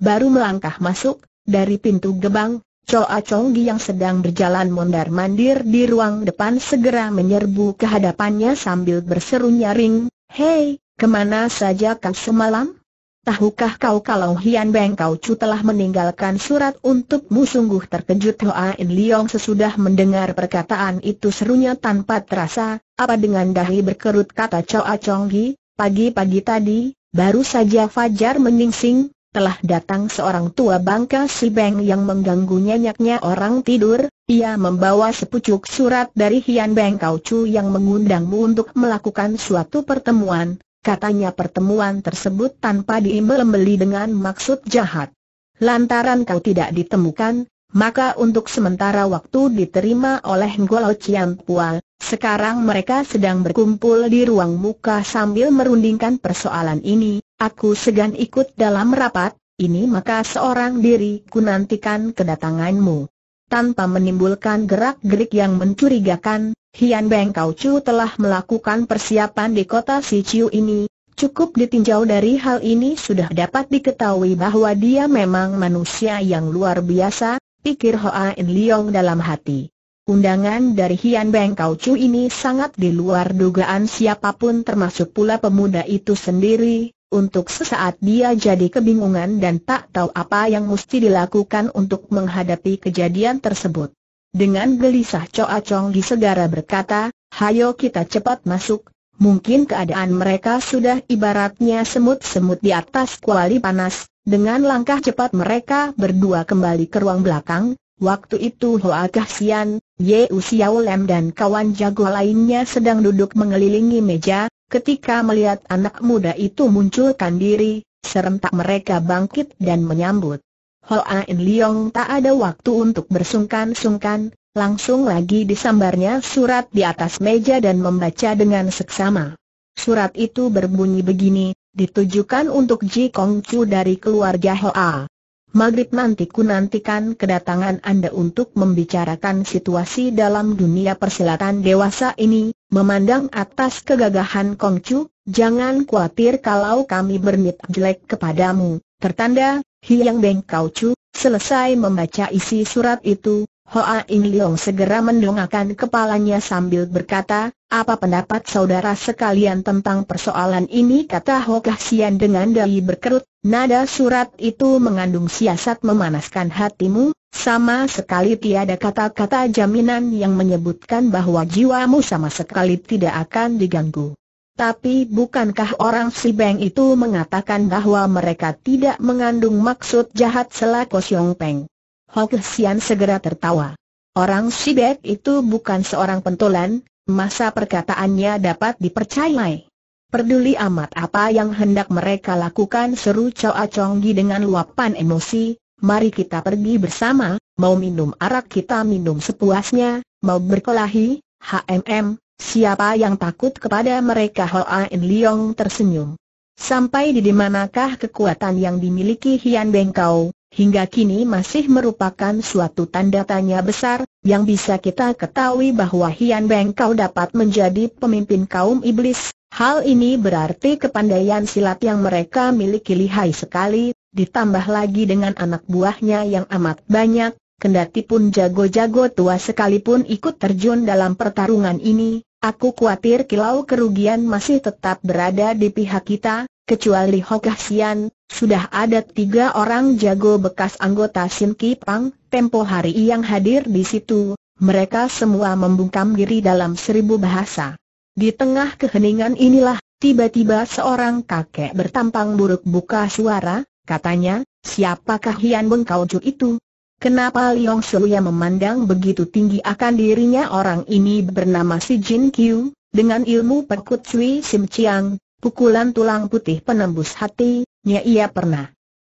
Baru melangkah masuk, dari pintu gebang, Choa Chonggi yang sedang berjalan mondar-mandir di ruang depan segera menyerbu kehadapannya sambil berseru nyaring, Hei, Kemana saja kau semalam? Tahukah kau kalau Hian Beng Kau Chu telah meninggalkan surat untukmu sungguh terkejut Hoa In Leong sesudah mendengar perkataan itu serunya tanpa terasa, apa dengan dahi berkerut kata Choa Chong Gi, pagi-pagi tadi, baru saja Fajar meningsing, telah datang seorang tua bangka si Beng yang mengganggu nyanyaknya orang tidur, ia membawa sepucuk surat dari Hian Beng Kau Chu yang mengundangmu untuk melakukan suatu pertemuan, Katanya pertemuan tersebut tanpa diimbel-imbeli dengan maksud jahat. Lantaran kau tidak ditemukan, maka untuk sementara waktu diterima oleh Ngolo Pua, sekarang mereka sedang berkumpul di ruang muka sambil merundingkan persoalan ini, aku segan ikut dalam rapat, ini maka seorang diri ku nantikan kedatanganmu tanpa menimbulkan gerak-gerik yang mencurigakan, Hian Beng Kau Chu telah melakukan persiapan di kota Chiu ini, cukup ditinjau dari hal ini sudah dapat diketahui bahwa dia memang manusia yang luar biasa, pikir Hoa In Leong dalam hati. Undangan dari Hian Beng Kau Chu ini sangat di luar dugaan siapapun termasuk pula pemuda itu sendiri, untuk sesaat dia jadi kebingungan dan tak tahu apa yang mesti dilakukan untuk menghadapi kejadian tersebut. Dengan gelisah Choa Chong Gi segera berkata, hayo kita cepat masuk, mungkin keadaan mereka sudah ibaratnya semut-semut di atas kuali panas, dengan langkah cepat mereka berdua kembali ke ruang belakang, waktu itu Hoa Sian, Ye Usiao Lem dan kawan jago lainnya sedang duduk mengelilingi meja, Ketika melihat anak muda itu munculkan diri, serentak mereka bangkit dan menyambut. Hoa In Leong tak ada waktu untuk bersungkan-sungkan, langsung lagi disambarnya surat di atas meja dan membaca dengan seksama. Surat itu berbunyi begini, ditujukan untuk Ji Kong Chu dari keluarga Hoa. Maghrib nanti ku nantikan kedatangan Anda untuk membicarakan situasi dalam dunia persilatan dewasa ini, memandang atas kegagahan Kongcu, jangan khawatir kalau kami berniat jelek kepadamu, tertanda, Hiang Beng Kau Chu, selesai membaca isi surat itu, Hoa In Leong segera mendongakkan kepalanya sambil berkata, apa pendapat saudara sekalian tentang persoalan ini kata Ho Sian dengan dahi berkerut, nada surat itu mengandung siasat memanaskan hatimu, sama sekali tiada kata-kata jaminan yang menyebutkan bahwa jiwamu sama sekali tidak akan diganggu. Tapi bukankah orang si Beng itu mengatakan bahwa mereka tidak mengandung maksud jahat selaku Siong Peng? Hoke Sian segera tertawa. Orang Shibek itu bukan seorang pentolan, masa perkataannya dapat dipercayai. Perduli amat apa yang hendak mereka lakukan seru Choa Chonggi dengan luapan emosi, mari kita pergi bersama, mau minum arak kita minum sepuasnya, mau berkelahi, HMM, siapa yang takut kepada mereka Hoa In Leong tersenyum. Sampai di dimanakah kekuatan yang dimiliki Hian Bengkau, hingga kini masih merupakan suatu tanda tanya besar, yang bisa kita ketahui bahwa Hian Beng Kau dapat menjadi pemimpin kaum iblis, hal ini berarti kepandaian silat yang mereka miliki lihai sekali, ditambah lagi dengan anak buahnya yang amat banyak, kendati pun jago-jago tua sekalipun ikut terjun dalam pertarungan ini, Aku khawatir kilau kerugian masih tetap berada di pihak kita, kecuali Hokah Sian, sudah ada tiga orang jago bekas anggota Sim Kipang, tempo hari yang hadir di situ, mereka semua membungkam diri dalam seribu bahasa. Di tengah keheningan inilah, tiba-tiba seorang kakek bertampang buruk buka suara, katanya, siapakah Hian Bengkau Ju itu? Kenapa Liong yang memandang begitu tinggi akan dirinya orang ini bernama Si Jin Qiu, dengan ilmu pekut Cui Sim Chiang, pukulan tulang putih penembus hati, nya ia pernah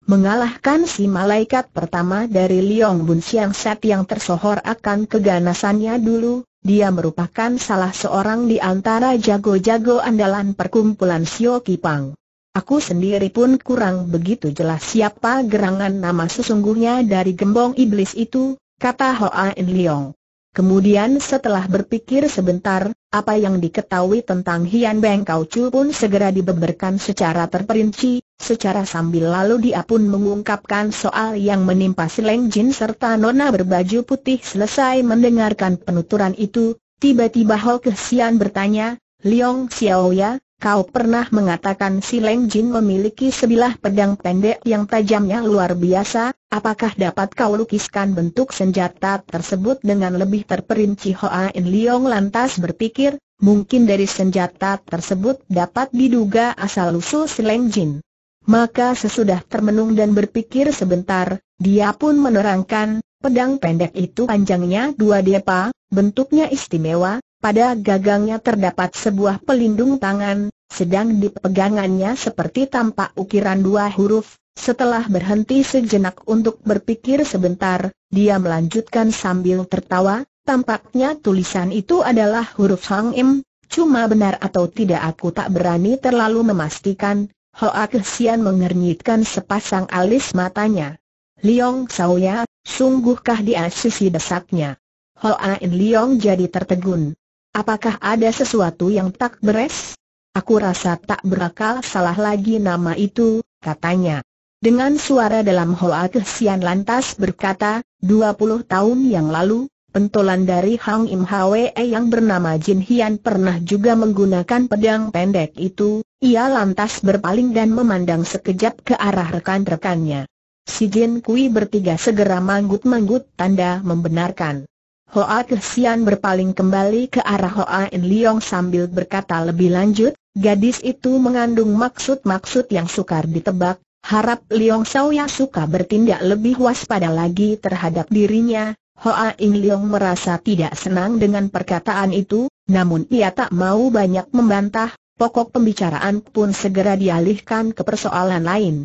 mengalahkan si malaikat pertama dari Liong Bun Siang Set yang tersohor akan keganasannya dulu, dia merupakan salah seorang di antara jago-jago andalan perkumpulan Sio Kipang. Aku sendiri pun kurang begitu jelas siapa gerangan nama sesungguhnya dari gembong iblis itu, kata Hoa In Leong. Kemudian setelah berpikir sebentar, apa yang diketahui tentang Hian Beng Kau Chu pun segera dibeberkan secara terperinci, secara sambil lalu dia pun mengungkapkan soal yang menimpa si Leng Jin serta Nona berbaju putih selesai mendengarkan penuturan itu, tiba-tiba Ho Kesian bertanya, Leong Xiao ya, Kau pernah mengatakan si Leng Jin memiliki sebilah pedang pendek yang tajamnya luar biasa, apakah dapat kau lukiskan bentuk senjata tersebut dengan lebih terperinci Hoa In Leong lantas berpikir, mungkin dari senjata tersebut dapat diduga asal-usul si Leng Jin. Maka sesudah termenung dan berpikir sebentar, dia pun menerangkan, pedang pendek itu panjangnya dua depa, bentuknya istimewa, pada gagangnya terdapat sebuah pelindung tangan, sedang dipegangannya seperti tampak ukiran dua huruf. Setelah berhenti sejenak untuk berpikir sebentar, dia melanjutkan sambil tertawa, tampaknya tulisan itu adalah huruf Hang Im, cuma benar atau tidak aku tak berani terlalu memastikan. Hoa Kesian mengernyitkan sepasang alis matanya. Liong Sauya, sungguhkah dia sisi desaknya? Hoa In Liong jadi tertegun. Apakah ada sesuatu yang tak beres? Aku rasa tak berakal salah lagi nama itu, katanya. Dengan suara dalam Hoa Kesian lantas berkata, 20 tahun yang lalu, pentolan dari Hang Im Hwe yang bernama Jin Hian pernah juga menggunakan pedang pendek itu, ia lantas berpaling dan memandang sekejap ke arah rekan-rekannya. Si Jin Kui bertiga segera manggut-manggut tanda membenarkan. Hoa Kesian berpaling kembali ke arah Hoa In Liong sambil berkata lebih lanjut, gadis itu mengandung maksud-maksud yang sukar ditebak, harap Liong Sauya suka bertindak lebih waspada lagi terhadap dirinya. Hoa In Liong merasa tidak senang dengan perkataan itu, namun ia tak mau banyak membantah, pokok pembicaraan pun segera dialihkan ke persoalan lain.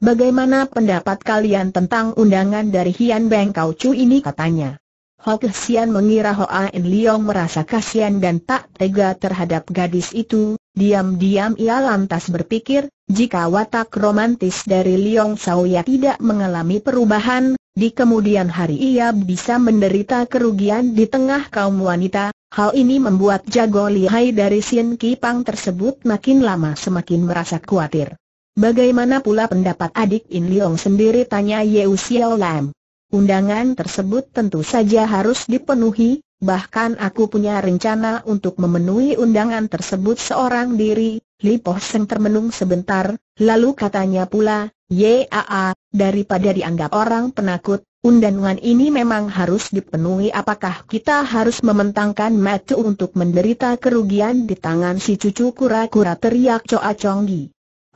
Bagaimana pendapat kalian tentang undangan dari Hian Beng Kau Chu ini katanya? Ho Kesian mengira Hoain Liong merasa kasihan dan tak tega terhadap gadis itu, diam-diam ia lantas berpikir, jika watak romantis dari Liong Sauya tidak mengalami perubahan, di kemudian hari ia bisa menderita kerugian di tengah kaum wanita, hal ini membuat jago lihai dari Sin Kipang tersebut makin lama semakin merasa khawatir. Bagaimana pula pendapat adik In Liong sendiri tanya Yeu Xiao Lam. Undangan tersebut tentu saja harus dipenuhi, bahkan aku punya rencana untuk memenuhi undangan tersebut seorang diri. Li Po Seng termenung sebentar, lalu katanya pula, Yaa, daripada dianggap orang penakut, undangan ini memang harus dipenuhi apakah kita harus mementangkan Matu untuk menderita kerugian di tangan si cucu kura-kura teriak Choa Chonggi.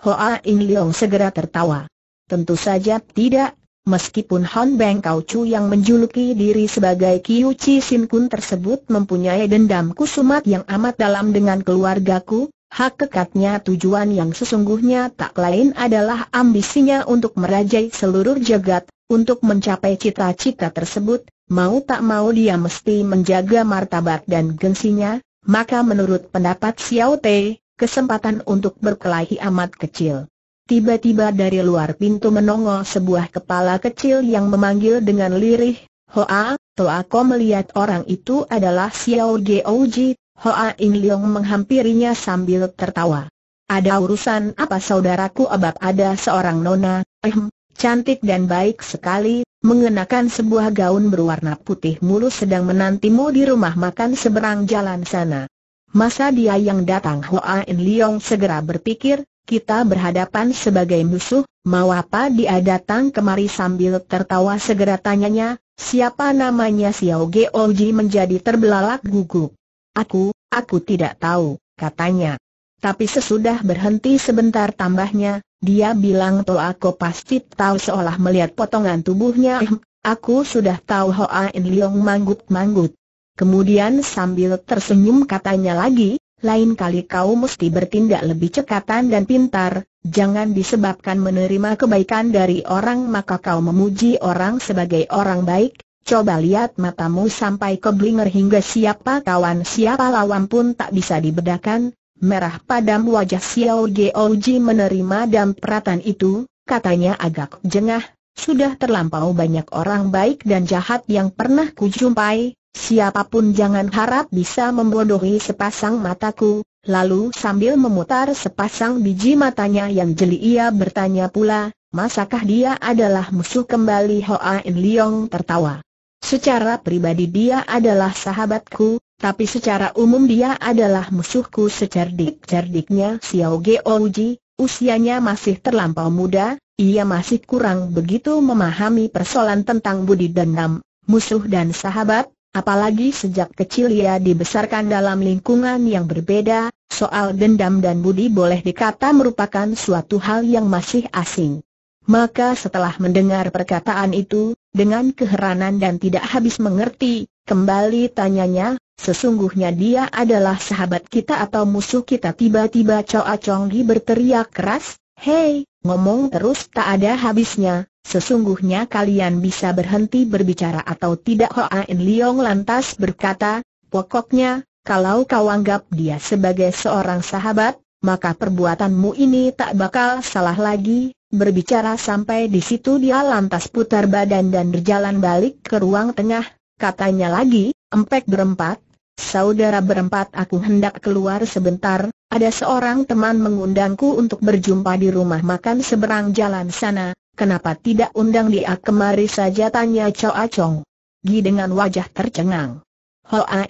Hoa In Leong segera tertawa. Tentu saja tidak, meskipun Hon Beng Kau Chu yang menjuluki diri sebagai Kiu Chi Sin Kun tersebut mempunyai dendam kusumat yang amat dalam dengan keluargaku, Hak kekatnya tujuan yang sesungguhnya tak lain adalah ambisinya untuk merajai seluruh jagat, untuk mencapai cita-cita tersebut, mau tak mau dia mesti menjaga martabat dan gengsinya, maka menurut pendapat Xiao Te, kesempatan untuk berkelahi amat kecil. Tiba-tiba dari luar pintu menongol sebuah kepala kecil yang memanggil dengan lirih, Hoa, aku melihat orang itu adalah Xiao Geoji, Hoa In Leong menghampirinya sambil tertawa. Ada urusan apa saudaraku abab ada seorang nona, ehm, cantik dan baik sekali, mengenakan sebuah gaun berwarna putih mulus sedang menantimu di rumah makan seberang jalan sana. Masa dia yang datang Hoa In Leong segera berpikir, kita berhadapan sebagai musuh, mau apa dia datang kemari sambil tertawa segera tanyanya, siapa namanya Xiao Geoji menjadi terbelalak gugup. Aku, aku tidak tahu, katanya. Tapi sesudah berhenti sebentar tambahnya, dia bilang toh aku pasti tahu seolah melihat potongan tubuhnya. aku sudah tahu Hoa In Leong manggut-manggut. Kemudian sambil tersenyum katanya lagi, lain kali kau mesti bertindak lebih cekatan dan pintar, jangan disebabkan menerima kebaikan dari orang maka kau memuji orang sebagai orang baik, coba lihat matamu sampai ke blinger hingga siapa kawan siapa lawan pun tak bisa dibedakan, merah padam wajah Xiao Geoji menerima dampratan itu, katanya agak jengah, sudah terlampau banyak orang baik dan jahat yang pernah kujumpai, Siapapun jangan harap bisa membodohi sepasang mataku, lalu sambil memutar sepasang biji matanya yang jeli ia bertanya pula, masakah dia adalah musuh kembali Hoa In Leong tertawa. Secara pribadi dia adalah sahabatku, tapi secara umum dia adalah musuhku secerdik-cerdiknya Xiao Ge Uji, usianya masih terlampau muda, ia masih kurang begitu memahami persoalan tentang budi dendam, musuh dan sahabat, Apalagi sejak kecil ia dibesarkan dalam lingkungan yang berbeda, soal dendam dan budi boleh dikata merupakan suatu hal yang masih asing. Maka setelah mendengar perkataan itu, dengan keheranan dan tidak habis mengerti, kembali tanyanya, sesungguhnya dia adalah sahabat kita atau musuh kita tiba-tiba Choa Chong berteriak keras, Hei, ngomong terus tak ada habisnya, Sesungguhnya kalian bisa berhenti berbicara atau tidak Hoa In Leong lantas berkata, pokoknya, kalau kau anggap dia sebagai seorang sahabat, maka perbuatanmu ini tak bakal salah lagi. Berbicara sampai di situ dia lantas putar badan dan berjalan balik ke ruang tengah, katanya lagi, empek berempat, saudara berempat aku hendak keluar sebentar, ada seorang teman mengundangku untuk berjumpa di rumah makan seberang jalan sana, Kenapa tidak undang dia kemari saja tanya A Chong? Gi dengan wajah tercengang.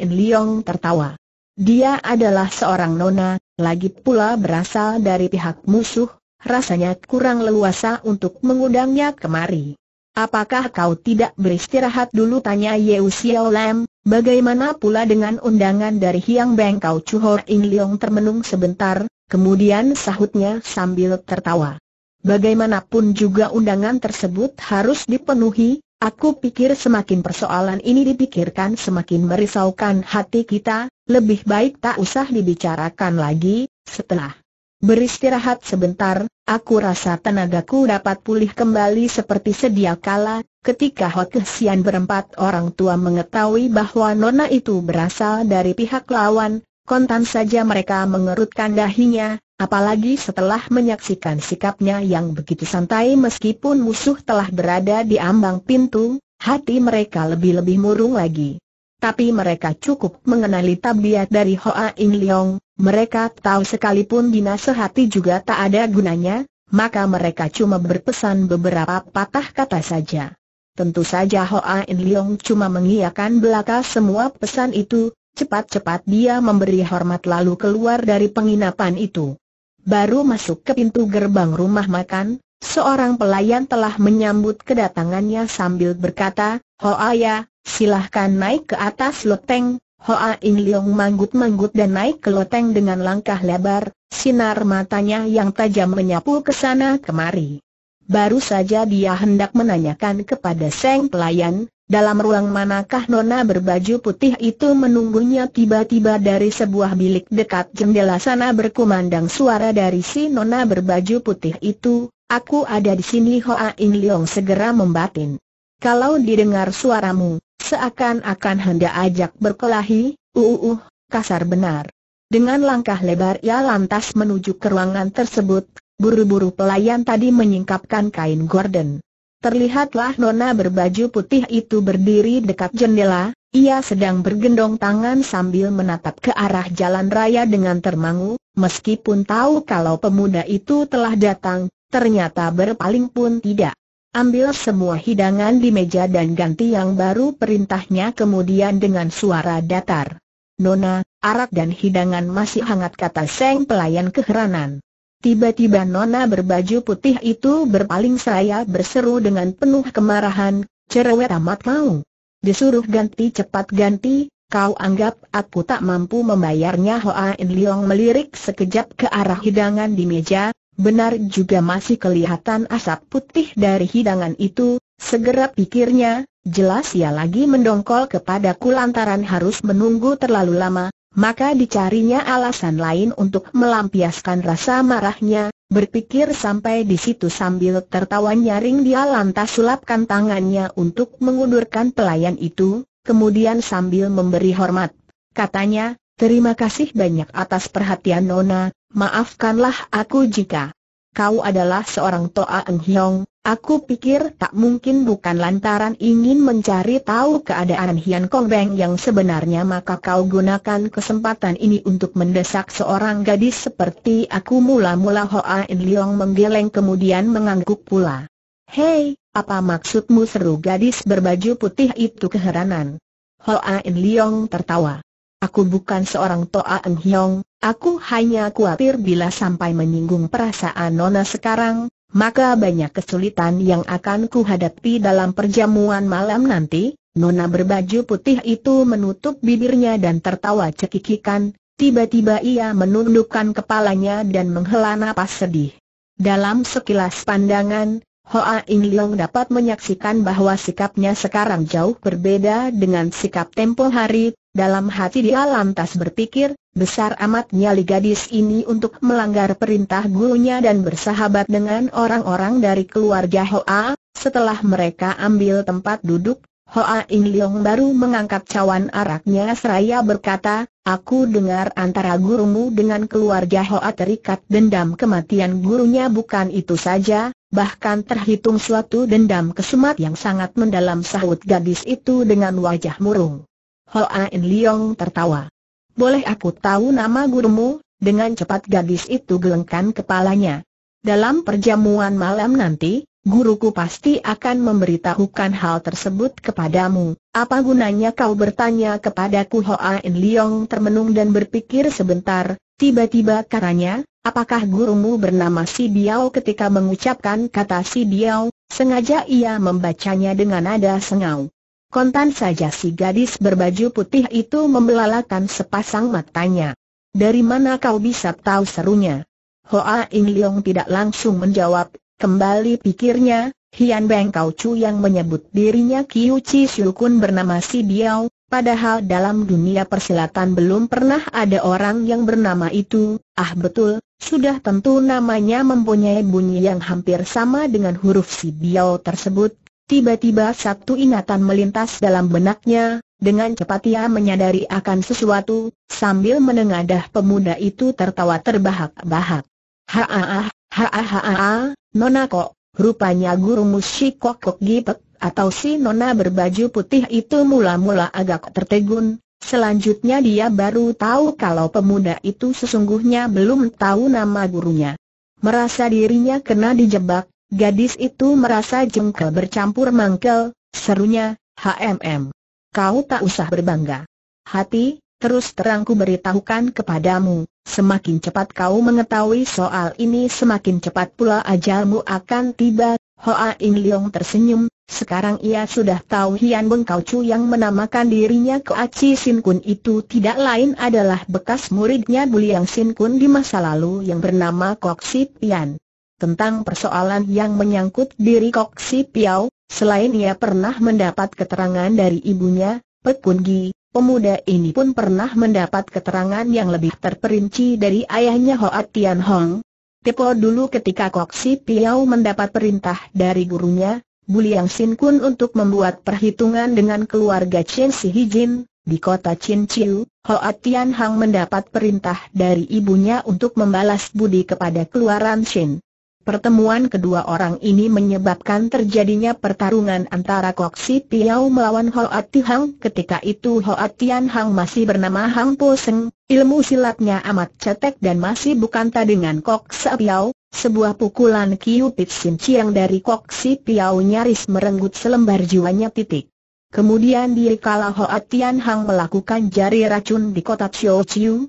In Liong tertawa. Dia adalah seorang nona, lagi pula berasal dari pihak musuh, rasanya kurang leluasa untuk mengundangnya kemari. Apakah kau tidak beristirahat dulu tanya Yeu Xiao Lam, bagaimana pula dengan undangan dari Hiang Beng Kau Chu In Leong termenung sebentar, kemudian sahutnya sambil tertawa. Bagaimanapun juga undangan tersebut harus dipenuhi, aku pikir semakin persoalan ini dipikirkan semakin merisaukan hati kita, lebih baik tak usah dibicarakan lagi, setelah beristirahat sebentar, aku rasa tenagaku dapat pulih kembali seperti sedia kala, Ketika Kesian berempat orang tua mengetahui bahwa Nona itu berasal dari pihak lawan, kontan saja mereka mengerutkan dahinya, apalagi setelah menyaksikan sikapnya yang begitu santai meskipun musuh telah berada di ambang pintu, hati mereka lebih-lebih murung lagi. Tapi mereka cukup mengenali tabiat dari Hoa In Leong, mereka tahu sekalipun sehati juga tak ada gunanya, maka mereka cuma berpesan beberapa patah kata saja. Tentu saja Hoa In Leong cuma mengiyakan belaka semua pesan itu, Cepat-cepat dia memberi hormat lalu keluar dari penginapan itu. Baru masuk ke pintu gerbang rumah makan, seorang pelayan telah menyambut kedatangannya sambil berkata, Hoa ya, silahkan naik ke atas loteng. Hoa In Leong manggut-manggut dan naik ke loteng dengan langkah lebar, sinar matanya yang tajam menyapu ke sana kemari. Baru saja dia hendak menanyakan kepada Seng pelayan, dalam ruang manakah nona berbaju putih itu menunggunya tiba-tiba dari sebuah bilik dekat jendela sana berkumandang suara dari si nona berbaju putih itu, aku ada di sini Hoa In Leong segera membatin. Kalau didengar suaramu, seakan-akan hendak ajak berkelahi, uuuh, uh, uh, kasar benar. Dengan langkah lebar ia lantas menuju ke ruangan tersebut, buru-buru pelayan tadi menyingkapkan kain gorden terlihatlah nona berbaju putih itu berdiri dekat jendela, ia sedang bergendong tangan sambil menatap ke arah jalan raya dengan termangu, meskipun tahu kalau pemuda itu telah datang, ternyata berpaling pun tidak. Ambil semua hidangan di meja dan ganti yang baru perintahnya kemudian dengan suara datar. Nona, arak dan hidangan masih hangat kata Seng pelayan keheranan. Tiba-tiba nona berbaju putih itu berpaling saya berseru dengan penuh kemarahan, cerewet amat mau. Disuruh ganti cepat ganti, kau anggap aku tak mampu membayarnya Hoa In Leong melirik sekejap ke arah hidangan di meja, benar juga masih kelihatan asap putih dari hidangan itu, segera pikirnya, jelas ia lagi mendongkol kepadaku lantaran harus menunggu terlalu lama, maka dicarinya alasan lain untuk melampiaskan rasa marahnya, berpikir sampai di situ sambil tertawa nyaring dia lantas sulapkan tangannya untuk mengundurkan pelayan itu, kemudian sambil memberi hormat. Katanya, terima kasih banyak atas perhatian Nona, maafkanlah aku jika kau adalah seorang Toa En Hiong, aku pikir tak mungkin bukan lantaran ingin mencari tahu keadaan Hian Kong Beng yang sebenarnya maka kau gunakan kesempatan ini untuk mendesak seorang gadis seperti aku mula-mula Hoa En menggeleng kemudian mengangguk pula. Hei, apa maksudmu seru gadis berbaju putih itu keheranan? Hoa En tertawa. Aku bukan seorang Toa En Hiong, Aku hanya khawatir bila sampai menyinggung perasaan Nona sekarang, maka banyak kesulitan yang akan kuhadapi dalam perjamuan malam nanti. Nona berbaju putih itu menutup bibirnya dan tertawa cekikikan, tiba-tiba ia menundukkan kepalanya dan menghela napas sedih. Dalam sekilas pandangan, Hoa In Leong dapat menyaksikan bahwa sikapnya sekarang jauh berbeda dengan sikap tempo hari, dalam hati dia lantas berpikir, besar amatnya li gadis ini untuk melanggar perintah gurunya dan bersahabat dengan orang-orang dari keluarga Hoa, setelah mereka ambil tempat duduk, Hoa In Leong baru mengangkat cawan araknya seraya berkata, Aku dengar antara gurumu dengan keluarga Hoa terikat dendam kematian gurunya bukan itu saja, bahkan terhitung suatu dendam kesumat yang sangat mendalam sahut gadis itu dengan wajah murung. Hoa In Leong tertawa. Boleh aku tahu nama gurumu? Dengan cepat gadis itu gelengkan kepalanya. Dalam perjamuan malam nanti, guruku pasti akan memberitahukan hal tersebut kepadamu. Apa gunanya kau bertanya kepadaku Hoa In Leong termenung dan berpikir sebentar, tiba-tiba karanya, apakah gurumu bernama Si Biao ketika mengucapkan kata Si Biao, sengaja ia membacanya dengan nada sengau. Kontan saja si gadis berbaju putih itu membelalakan sepasang matanya. Dari mana kau bisa tahu serunya? Hoa In Leong tidak langsung menjawab, kembali pikirnya, Hian Beng Kau Chu yang menyebut dirinya Kiu Chi Shul Kun bernama Si Biao, padahal dalam dunia persilatan belum pernah ada orang yang bernama itu, ah betul, sudah tentu namanya mempunyai bunyi yang hampir sama dengan huruf Si Biao tersebut, Tiba-tiba satu ingatan melintas dalam benaknya, dengan cepat ia menyadari akan sesuatu, sambil menengadah pemuda itu tertawa terbahak-bahak. Haah, ha-ha-ha, nona kok, rupanya guru musik kok kok gipek, atau si nona berbaju putih itu mula-mula agak tertegun. Selanjutnya dia baru tahu kalau pemuda itu sesungguhnya belum tahu nama gurunya. Merasa dirinya kena dijebak, Gadis itu merasa jengkel bercampur mangkel, serunya, HMM. Kau tak usah berbangga. Hati, terus terangku beritahukan kepadamu, semakin cepat kau mengetahui soal ini semakin cepat pula ajalmu akan tiba. Hoa In Leong tersenyum, sekarang ia sudah tahu Hian Beng Kau Chu yang menamakan dirinya Koachi Sin Kun itu tidak lain adalah bekas muridnya Buliang Sin Kun di masa lalu yang bernama Kok Si Pian tentang persoalan yang menyangkut diri Kok Si Piao, selain ia pernah mendapat keterangan dari ibunya, Pek Kun Gi, pemuda ini pun pernah mendapat keterangan yang lebih terperinci dari ayahnya Hoa Tian Hong. Tepo dulu ketika Kok Si Piao mendapat perintah dari gurunya, Buliang Sin Kun untuk membuat perhitungan dengan keluarga Chen Si Hijin, di kota Chin Chiu, Hoa Tian Hang mendapat perintah dari ibunya untuk membalas budi kepada keluaran Chen. Pertemuan kedua orang ini menyebabkan terjadinya pertarungan antara Kok Si Piao melawan Ti Hang. Ketika itu Hoa Tian Hang masih bernama Hang Po Seng, ilmu silatnya amat cetek dan masih bukan tandingan Kok Si Piao. Sebuah pukulan Kiu Pit Sim Chiang dari Kok Si Piao nyaris merenggut selembar jiwanya titik. Kemudian diri Ho Hoa Tian Hang melakukan jari racun di kota Xiao Chiu,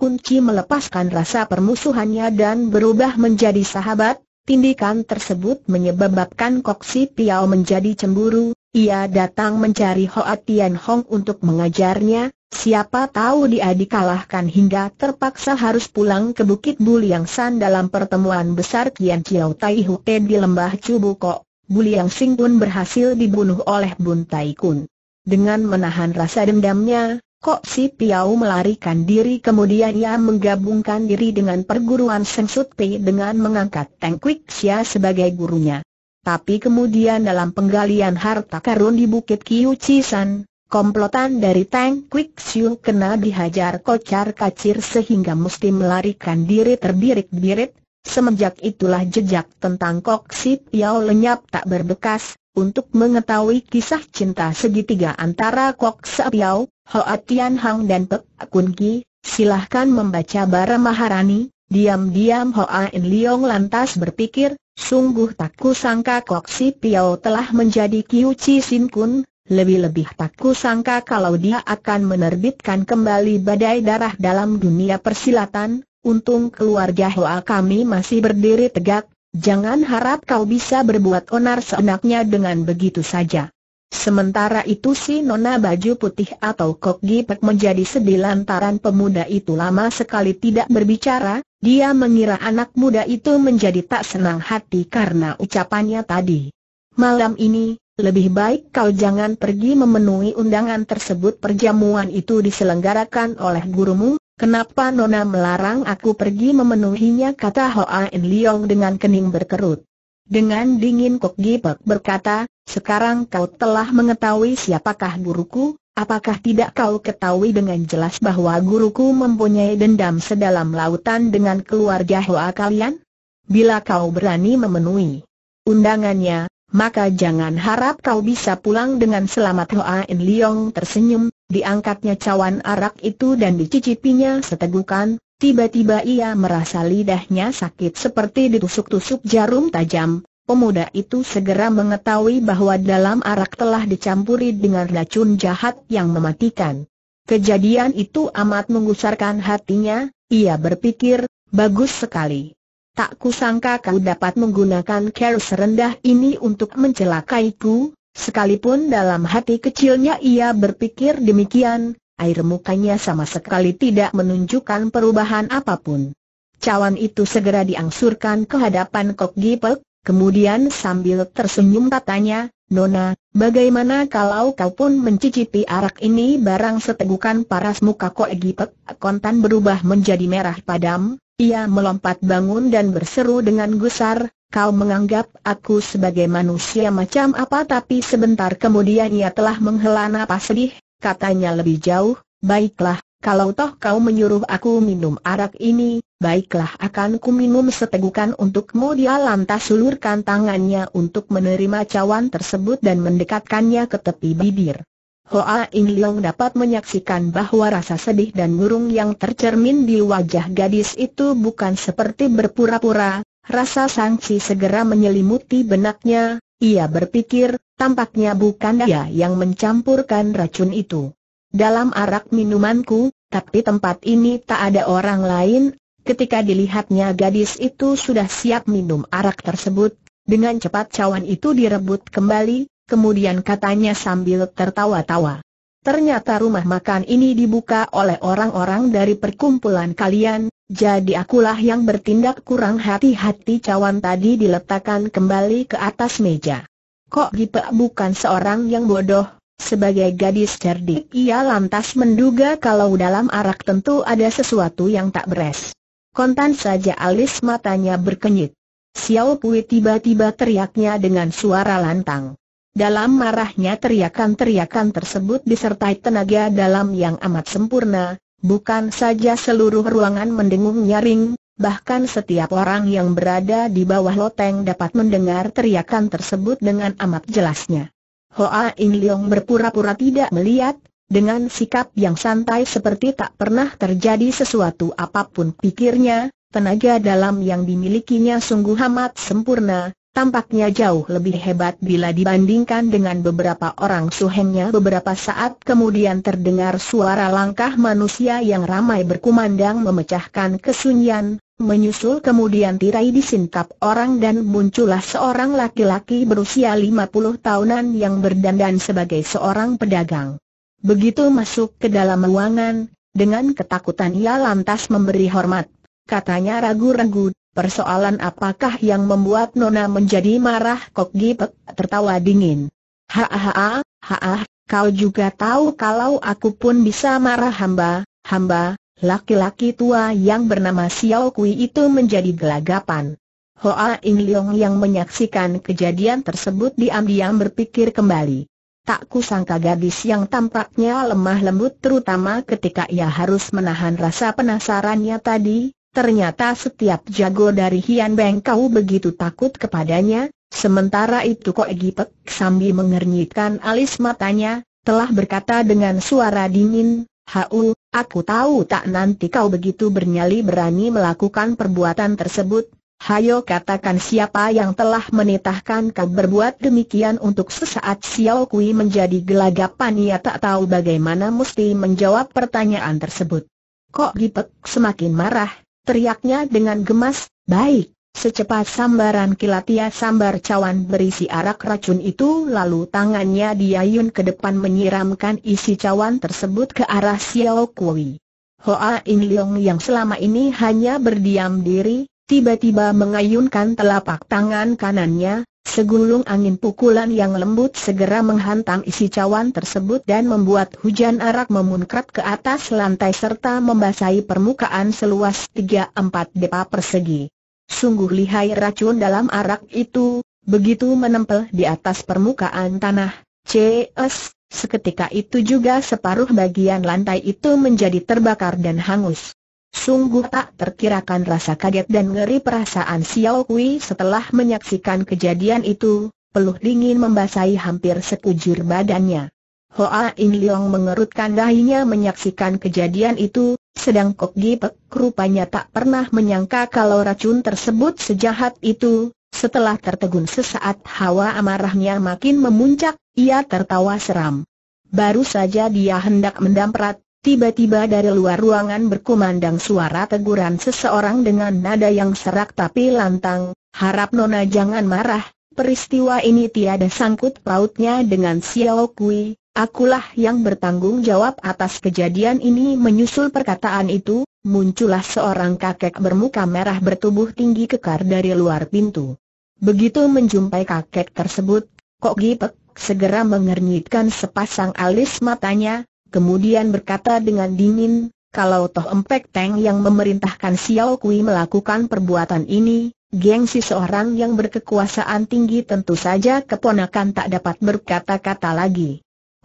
kunci melepaskan rasa permusuhannya dan berubah menjadi sahabat, tindikan tersebut menyebabkan Kok Si Piao menjadi cemburu, ia datang mencari Hoa Tian Hong untuk mengajarnya, siapa tahu dia dikalahkan hingga terpaksa harus pulang ke Bukit Buliang San dalam pertemuan besar Kian Chiao Tai Hute di lembah Cubu Kok. Buliang Sing pun berhasil dibunuh oleh Bun Tai Kun. Dengan menahan rasa dendamnya, Kok si Piau melarikan diri kemudian ia menggabungkan diri dengan perguruan Seng Sut Pei dengan mengangkat Teng Kwik Sia sebagai gurunya. Tapi kemudian dalam penggalian harta karun di Bukit Kiu Chisan, komplotan dari Teng Kwik Siu kena dihajar kocar kacir sehingga mesti melarikan diri terbirik-birit, semenjak itulah jejak tentang Kok Si Piau lenyap tak berbekas, untuk mengetahui kisah cinta segitiga antara Kok Sapiao, Hoa Tian Hang dan Pek Kun Ki, silahkan membaca Bara Maharani. Diam-diam Hoa In Leong lantas berpikir, sungguh tak kusangka Kok Sapiao telah menjadi Kiu Chi Sin Kun, lebih-lebih tak kusangka kalau dia akan menerbitkan kembali badai darah dalam dunia persilatan, untung keluarga Hoa kami masih berdiri tegak, Jangan harap kau bisa berbuat onar seenaknya dengan begitu saja. Sementara itu si Nona Baju Putih atau Kok Gipek menjadi sedih lantaran pemuda itu lama sekali tidak berbicara, dia mengira anak muda itu menjadi tak senang hati karena ucapannya tadi. Malam ini, lebih baik kau jangan pergi memenuhi undangan tersebut perjamuan itu diselenggarakan oleh gurumu, Kenapa Nona melarang aku pergi memenuhinya kata Hoa In Leong dengan kening berkerut. Dengan dingin Kok Gipek berkata, sekarang kau telah mengetahui siapakah guruku, apakah tidak kau ketahui dengan jelas bahwa guruku mempunyai dendam sedalam lautan dengan keluarga Hoa kalian? Bila kau berani memenuhi undangannya, maka jangan harap kau bisa pulang dengan selamat Hoa In Leong tersenyum, diangkatnya cawan arak itu dan dicicipinya setegukan, tiba-tiba ia merasa lidahnya sakit seperti ditusuk-tusuk jarum tajam. Pemuda itu segera mengetahui bahwa dalam arak telah dicampuri dengan racun jahat yang mematikan. Kejadian itu amat menggusarkan hatinya, ia berpikir, bagus sekali. Tak kusangka kau dapat menggunakan care serendah ini untuk mencelakaiku, sekalipun dalam hati kecilnya ia berpikir demikian, air mukanya sama sekali tidak menunjukkan perubahan apapun. Cawan itu segera diangsurkan ke hadapan Kok Gipek, kemudian sambil tersenyum katanya, Nona, bagaimana kalau kau pun mencicipi arak ini barang setegukan paras muka Kok Gipek, kontan berubah menjadi merah padam, ia melompat bangun dan berseru dengan gusar, kau menganggap aku sebagai manusia macam apa tapi sebentar kemudian ia telah menghela napas sedih, katanya lebih jauh, baiklah, kalau toh kau menyuruh aku minum arak ini, baiklah akan ku minum setegukan untukmu dia lantas ulurkan tangannya untuk menerima cawan tersebut dan mendekatkannya ke tepi bibir. Hoa In Leong dapat menyaksikan bahwa rasa sedih dan murung yang tercermin di wajah gadis itu bukan seperti berpura-pura, rasa sangsi segera menyelimuti benaknya, ia berpikir, tampaknya bukan dia yang mencampurkan racun itu. Dalam arak minumanku, tapi tempat ini tak ada orang lain, ketika dilihatnya gadis itu sudah siap minum arak tersebut, dengan cepat cawan itu direbut kembali, kemudian katanya sambil tertawa-tawa. Ternyata rumah makan ini dibuka oleh orang-orang dari perkumpulan kalian, jadi akulah yang bertindak kurang hati-hati cawan tadi diletakkan kembali ke atas meja. Kok Gipa bukan seorang yang bodoh, sebagai gadis cerdik ia lantas menduga kalau dalam arak tentu ada sesuatu yang tak beres. Kontan saja alis matanya berkenyit. Xiao Pui tiba-tiba teriaknya dengan suara lantang. Dalam marahnya teriakan-teriakan tersebut disertai tenaga dalam yang amat sempurna, bukan saja seluruh ruangan mendengung nyaring, bahkan setiap orang yang berada di bawah loteng dapat mendengar teriakan tersebut dengan amat jelasnya. Hoa In Leong berpura-pura tidak melihat, dengan sikap yang santai seperti tak pernah terjadi sesuatu apapun pikirnya, tenaga dalam yang dimilikinya sungguh amat sempurna, tampaknya jauh lebih hebat bila dibandingkan dengan beberapa orang suhengnya beberapa saat kemudian terdengar suara langkah manusia yang ramai berkumandang memecahkan kesunyian, menyusul kemudian tirai disingkap orang dan muncullah seorang laki-laki berusia 50 tahunan yang berdandan sebagai seorang pedagang. Begitu masuk ke dalam ruangan, dengan ketakutan ia lantas memberi hormat. Katanya ragu-ragu, Persoalan apakah yang membuat Nona menjadi marah Kok Gipek tertawa dingin. Hahaha, haah, kau juga tahu kalau aku pun bisa marah hamba, hamba, laki-laki tua yang bernama Xiao Kui itu menjadi gelagapan. Hoa In Leong yang menyaksikan kejadian tersebut diam-diam berpikir kembali. Tak kusangka gadis yang tampaknya lemah lembut terutama ketika ia harus menahan rasa penasarannya tadi, Ternyata setiap jago dari Hian Beng kau begitu takut kepadanya, sementara itu kok Egi sambil mengernyitkan alis matanya, telah berkata dengan suara dingin, Hau, aku tahu tak nanti kau begitu bernyali berani melakukan perbuatan tersebut, hayo katakan siapa yang telah menitahkan kau berbuat demikian untuk sesaat Xiao Kui menjadi gelagapan ia tak tahu bagaimana mesti menjawab pertanyaan tersebut. Kok Gipek semakin marah, teriaknya dengan gemas, baik. Secepat sambaran kilat ia sambar cawan berisi arak racun itu lalu tangannya diayun ke depan menyiramkan isi cawan tersebut ke arah Xiao Kui. Hoa In Leong yang selama ini hanya berdiam diri, tiba-tiba mengayunkan telapak tangan kanannya, Segulung angin pukulan yang lembut segera menghantam isi cawan tersebut dan membuat hujan arak memuncrat ke atas lantai serta membasahi permukaan seluas 3-4 depa persegi. Sungguh lihai racun dalam arak itu, begitu menempel di atas permukaan tanah. CS, seketika itu juga separuh bagian lantai itu menjadi terbakar dan hangus. Sungguh tak terkirakan rasa kaget dan ngeri perasaan Xiao Kui setelah menyaksikan kejadian itu, peluh dingin membasahi hampir sekujur badannya. Hoa In Leong mengerutkan dahinya menyaksikan kejadian itu, sedang Kok Gi Pek rupanya tak pernah menyangka kalau racun tersebut sejahat itu. Setelah tertegun sesaat hawa amarahnya makin memuncak, ia tertawa seram. Baru saja dia hendak mendamprat, Tiba-tiba dari luar ruangan berkumandang suara teguran seseorang dengan nada yang serak tapi lantang, harap Nona jangan marah, peristiwa ini tiada sangkut pautnya dengan Xiao Kui, akulah yang bertanggung jawab atas kejadian ini menyusul perkataan itu, muncullah seorang kakek bermuka merah bertubuh tinggi kekar dari luar pintu. Begitu menjumpai kakek tersebut, Kok Gipek segera mengernyitkan sepasang alis matanya, kemudian berkata dengan dingin, kalau Toh Empek Teng yang memerintahkan Xiao Kui melakukan perbuatan ini, gengsi seorang yang berkekuasaan tinggi tentu saja keponakan tak dapat berkata-kata lagi.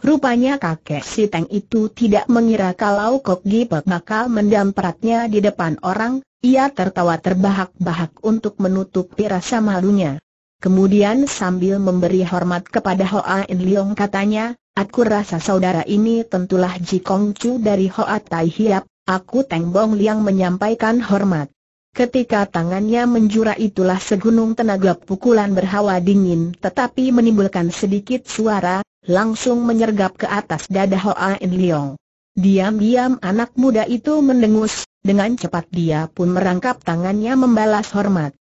Rupanya kakek si Teng itu tidak mengira kalau Kok Gipek bakal mendampratnya di depan orang, ia tertawa terbahak-bahak untuk menutupi rasa malunya. Kemudian sambil memberi hormat kepada Hoa In Leong katanya, aku rasa saudara ini tentulah Ji Kong Chu dari Hoa Tai Hiap, aku Teng Bong Liang menyampaikan hormat. Ketika tangannya menjura itulah segunung tenaga pukulan berhawa dingin tetapi menimbulkan sedikit suara, langsung menyergap ke atas dada Hoa In Leong. Diam-diam anak muda itu mendengus, dengan cepat dia pun merangkap tangannya membalas hormat.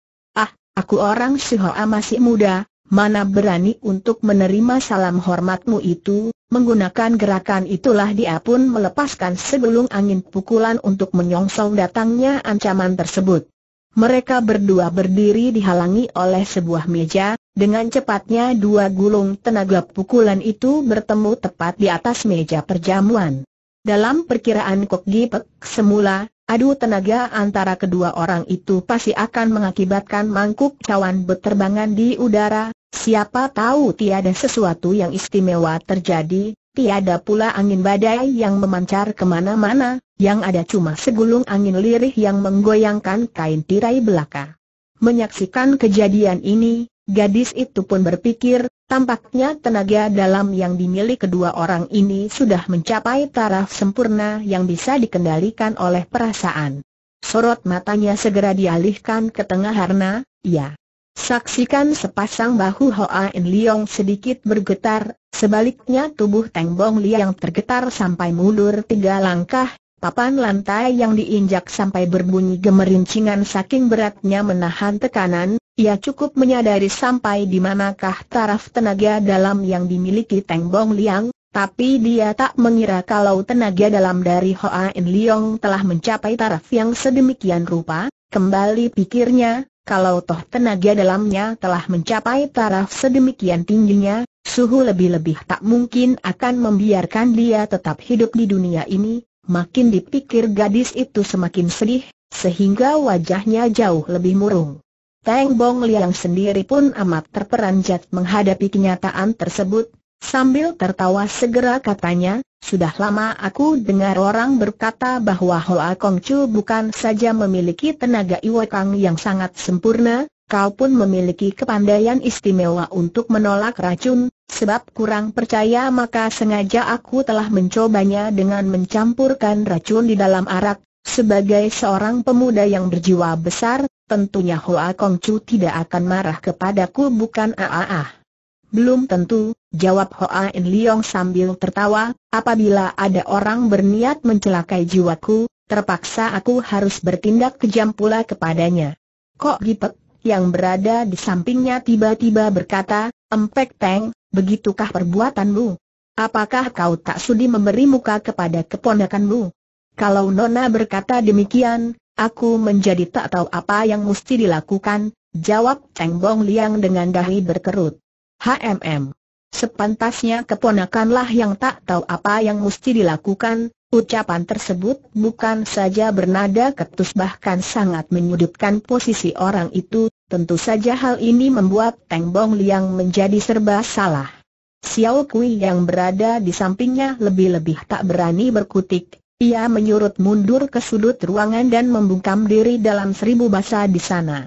Aku orang Shihoa masih muda, mana berani untuk menerima salam hormatmu itu, menggunakan gerakan itulah dia pun melepaskan segulung angin pukulan untuk menyongsong datangnya ancaman tersebut. Mereka berdua berdiri dihalangi oleh sebuah meja, dengan cepatnya dua gulung tenaga pukulan itu bertemu tepat di atas meja perjamuan. Dalam perkiraan Kok Gipek semula, Adu tenaga antara kedua orang itu pasti akan mengakibatkan mangkuk cawan berterbangan di udara, siapa tahu tiada sesuatu yang istimewa terjadi, tiada pula angin badai yang memancar kemana-mana, yang ada cuma segulung angin lirih yang menggoyangkan kain tirai belaka. Menyaksikan kejadian ini, gadis itu pun berpikir, Tampaknya tenaga dalam yang dimiliki kedua orang ini sudah mencapai taraf sempurna yang bisa dikendalikan oleh perasaan. Sorot matanya segera dialihkan ke tengah Harna, ya. Saksikan sepasang bahu Hoa In Liong sedikit bergetar, sebaliknya tubuh Teng Bong Liang tergetar sampai mundur tiga langkah, papan lantai yang diinjak sampai berbunyi gemerincingan saking beratnya menahan tekanan, ia cukup menyadari sampai di manakah taraf tenaga dalam yang dimiliki Teng Bong Liang, tapi dia tak mengira kalau tenaga dalam dari Hoa In Liang telah mencapai taraf yang sedemikian rupa, kembali pikirnya, kalau toh tenaga dalamnya telah mencapai taraf sedemikian tingginya, suhu lebih-lebih tak mungkin akan membiarkan dia tetap hidup di dunia ini, makin dipikir gadis itu semakin sedih, sehingga wajahnya jauh lebih murung. Teng Bong Liang sendiri pun amat terperanjat menghadapi kenyataan tersebut, sambil tertawa segera katanya, sudah lama aku dengar orang berkata bahwa Hoa Kong Chu bukan saja memiliki tenaga iwakang yang sangat sempurna, kau pun memiliki kepandaian istimewa untuk menolak racun, sebab kurang percaya maka sengaja aku telah mencobanya dengan mencampurkan racun di dalam arak, sebagai seorang pemuda yang berjiwa besar, tentunya Hoa Kong Chu tidak akan marah kepadaku bukan aaah. Ah, ah. Belum tentu, jawab Hoa In Leong sambil tertawa, apabila ada orang berniat mencelakai jiwaku, terpaksa aku harus bertindak kejam pula kepadanya. Kok Gipek, yang berada di sampingnya tiba-tiba berkata, Empek Teng, begitukah perbuatanmu? Apakah kau tak sudi memberi muka kepada keponakanmu? Kalau Nona berkata demikian, Aku menjadi tak tahu apa yang mesti dilakukan, jawab Cheng Bong Liang dengan dahi berkerut. HMM. Sepantasnya keponakanlah yang tak tahu apa yang mesti dilakukan, ucapan tersebut bukan saja bernada ketus bahkan sangat menyudutkan posisi orang itu, tentu saja hal ini membuat Teng Bong Liang menjadi serba salah. Xiao Kui yang berada di sampingnya lebih-lebih tak berani berkutik, ia menyurut mundur ke sudut ruangan dan membungkam diri dalam seribu basah di sana.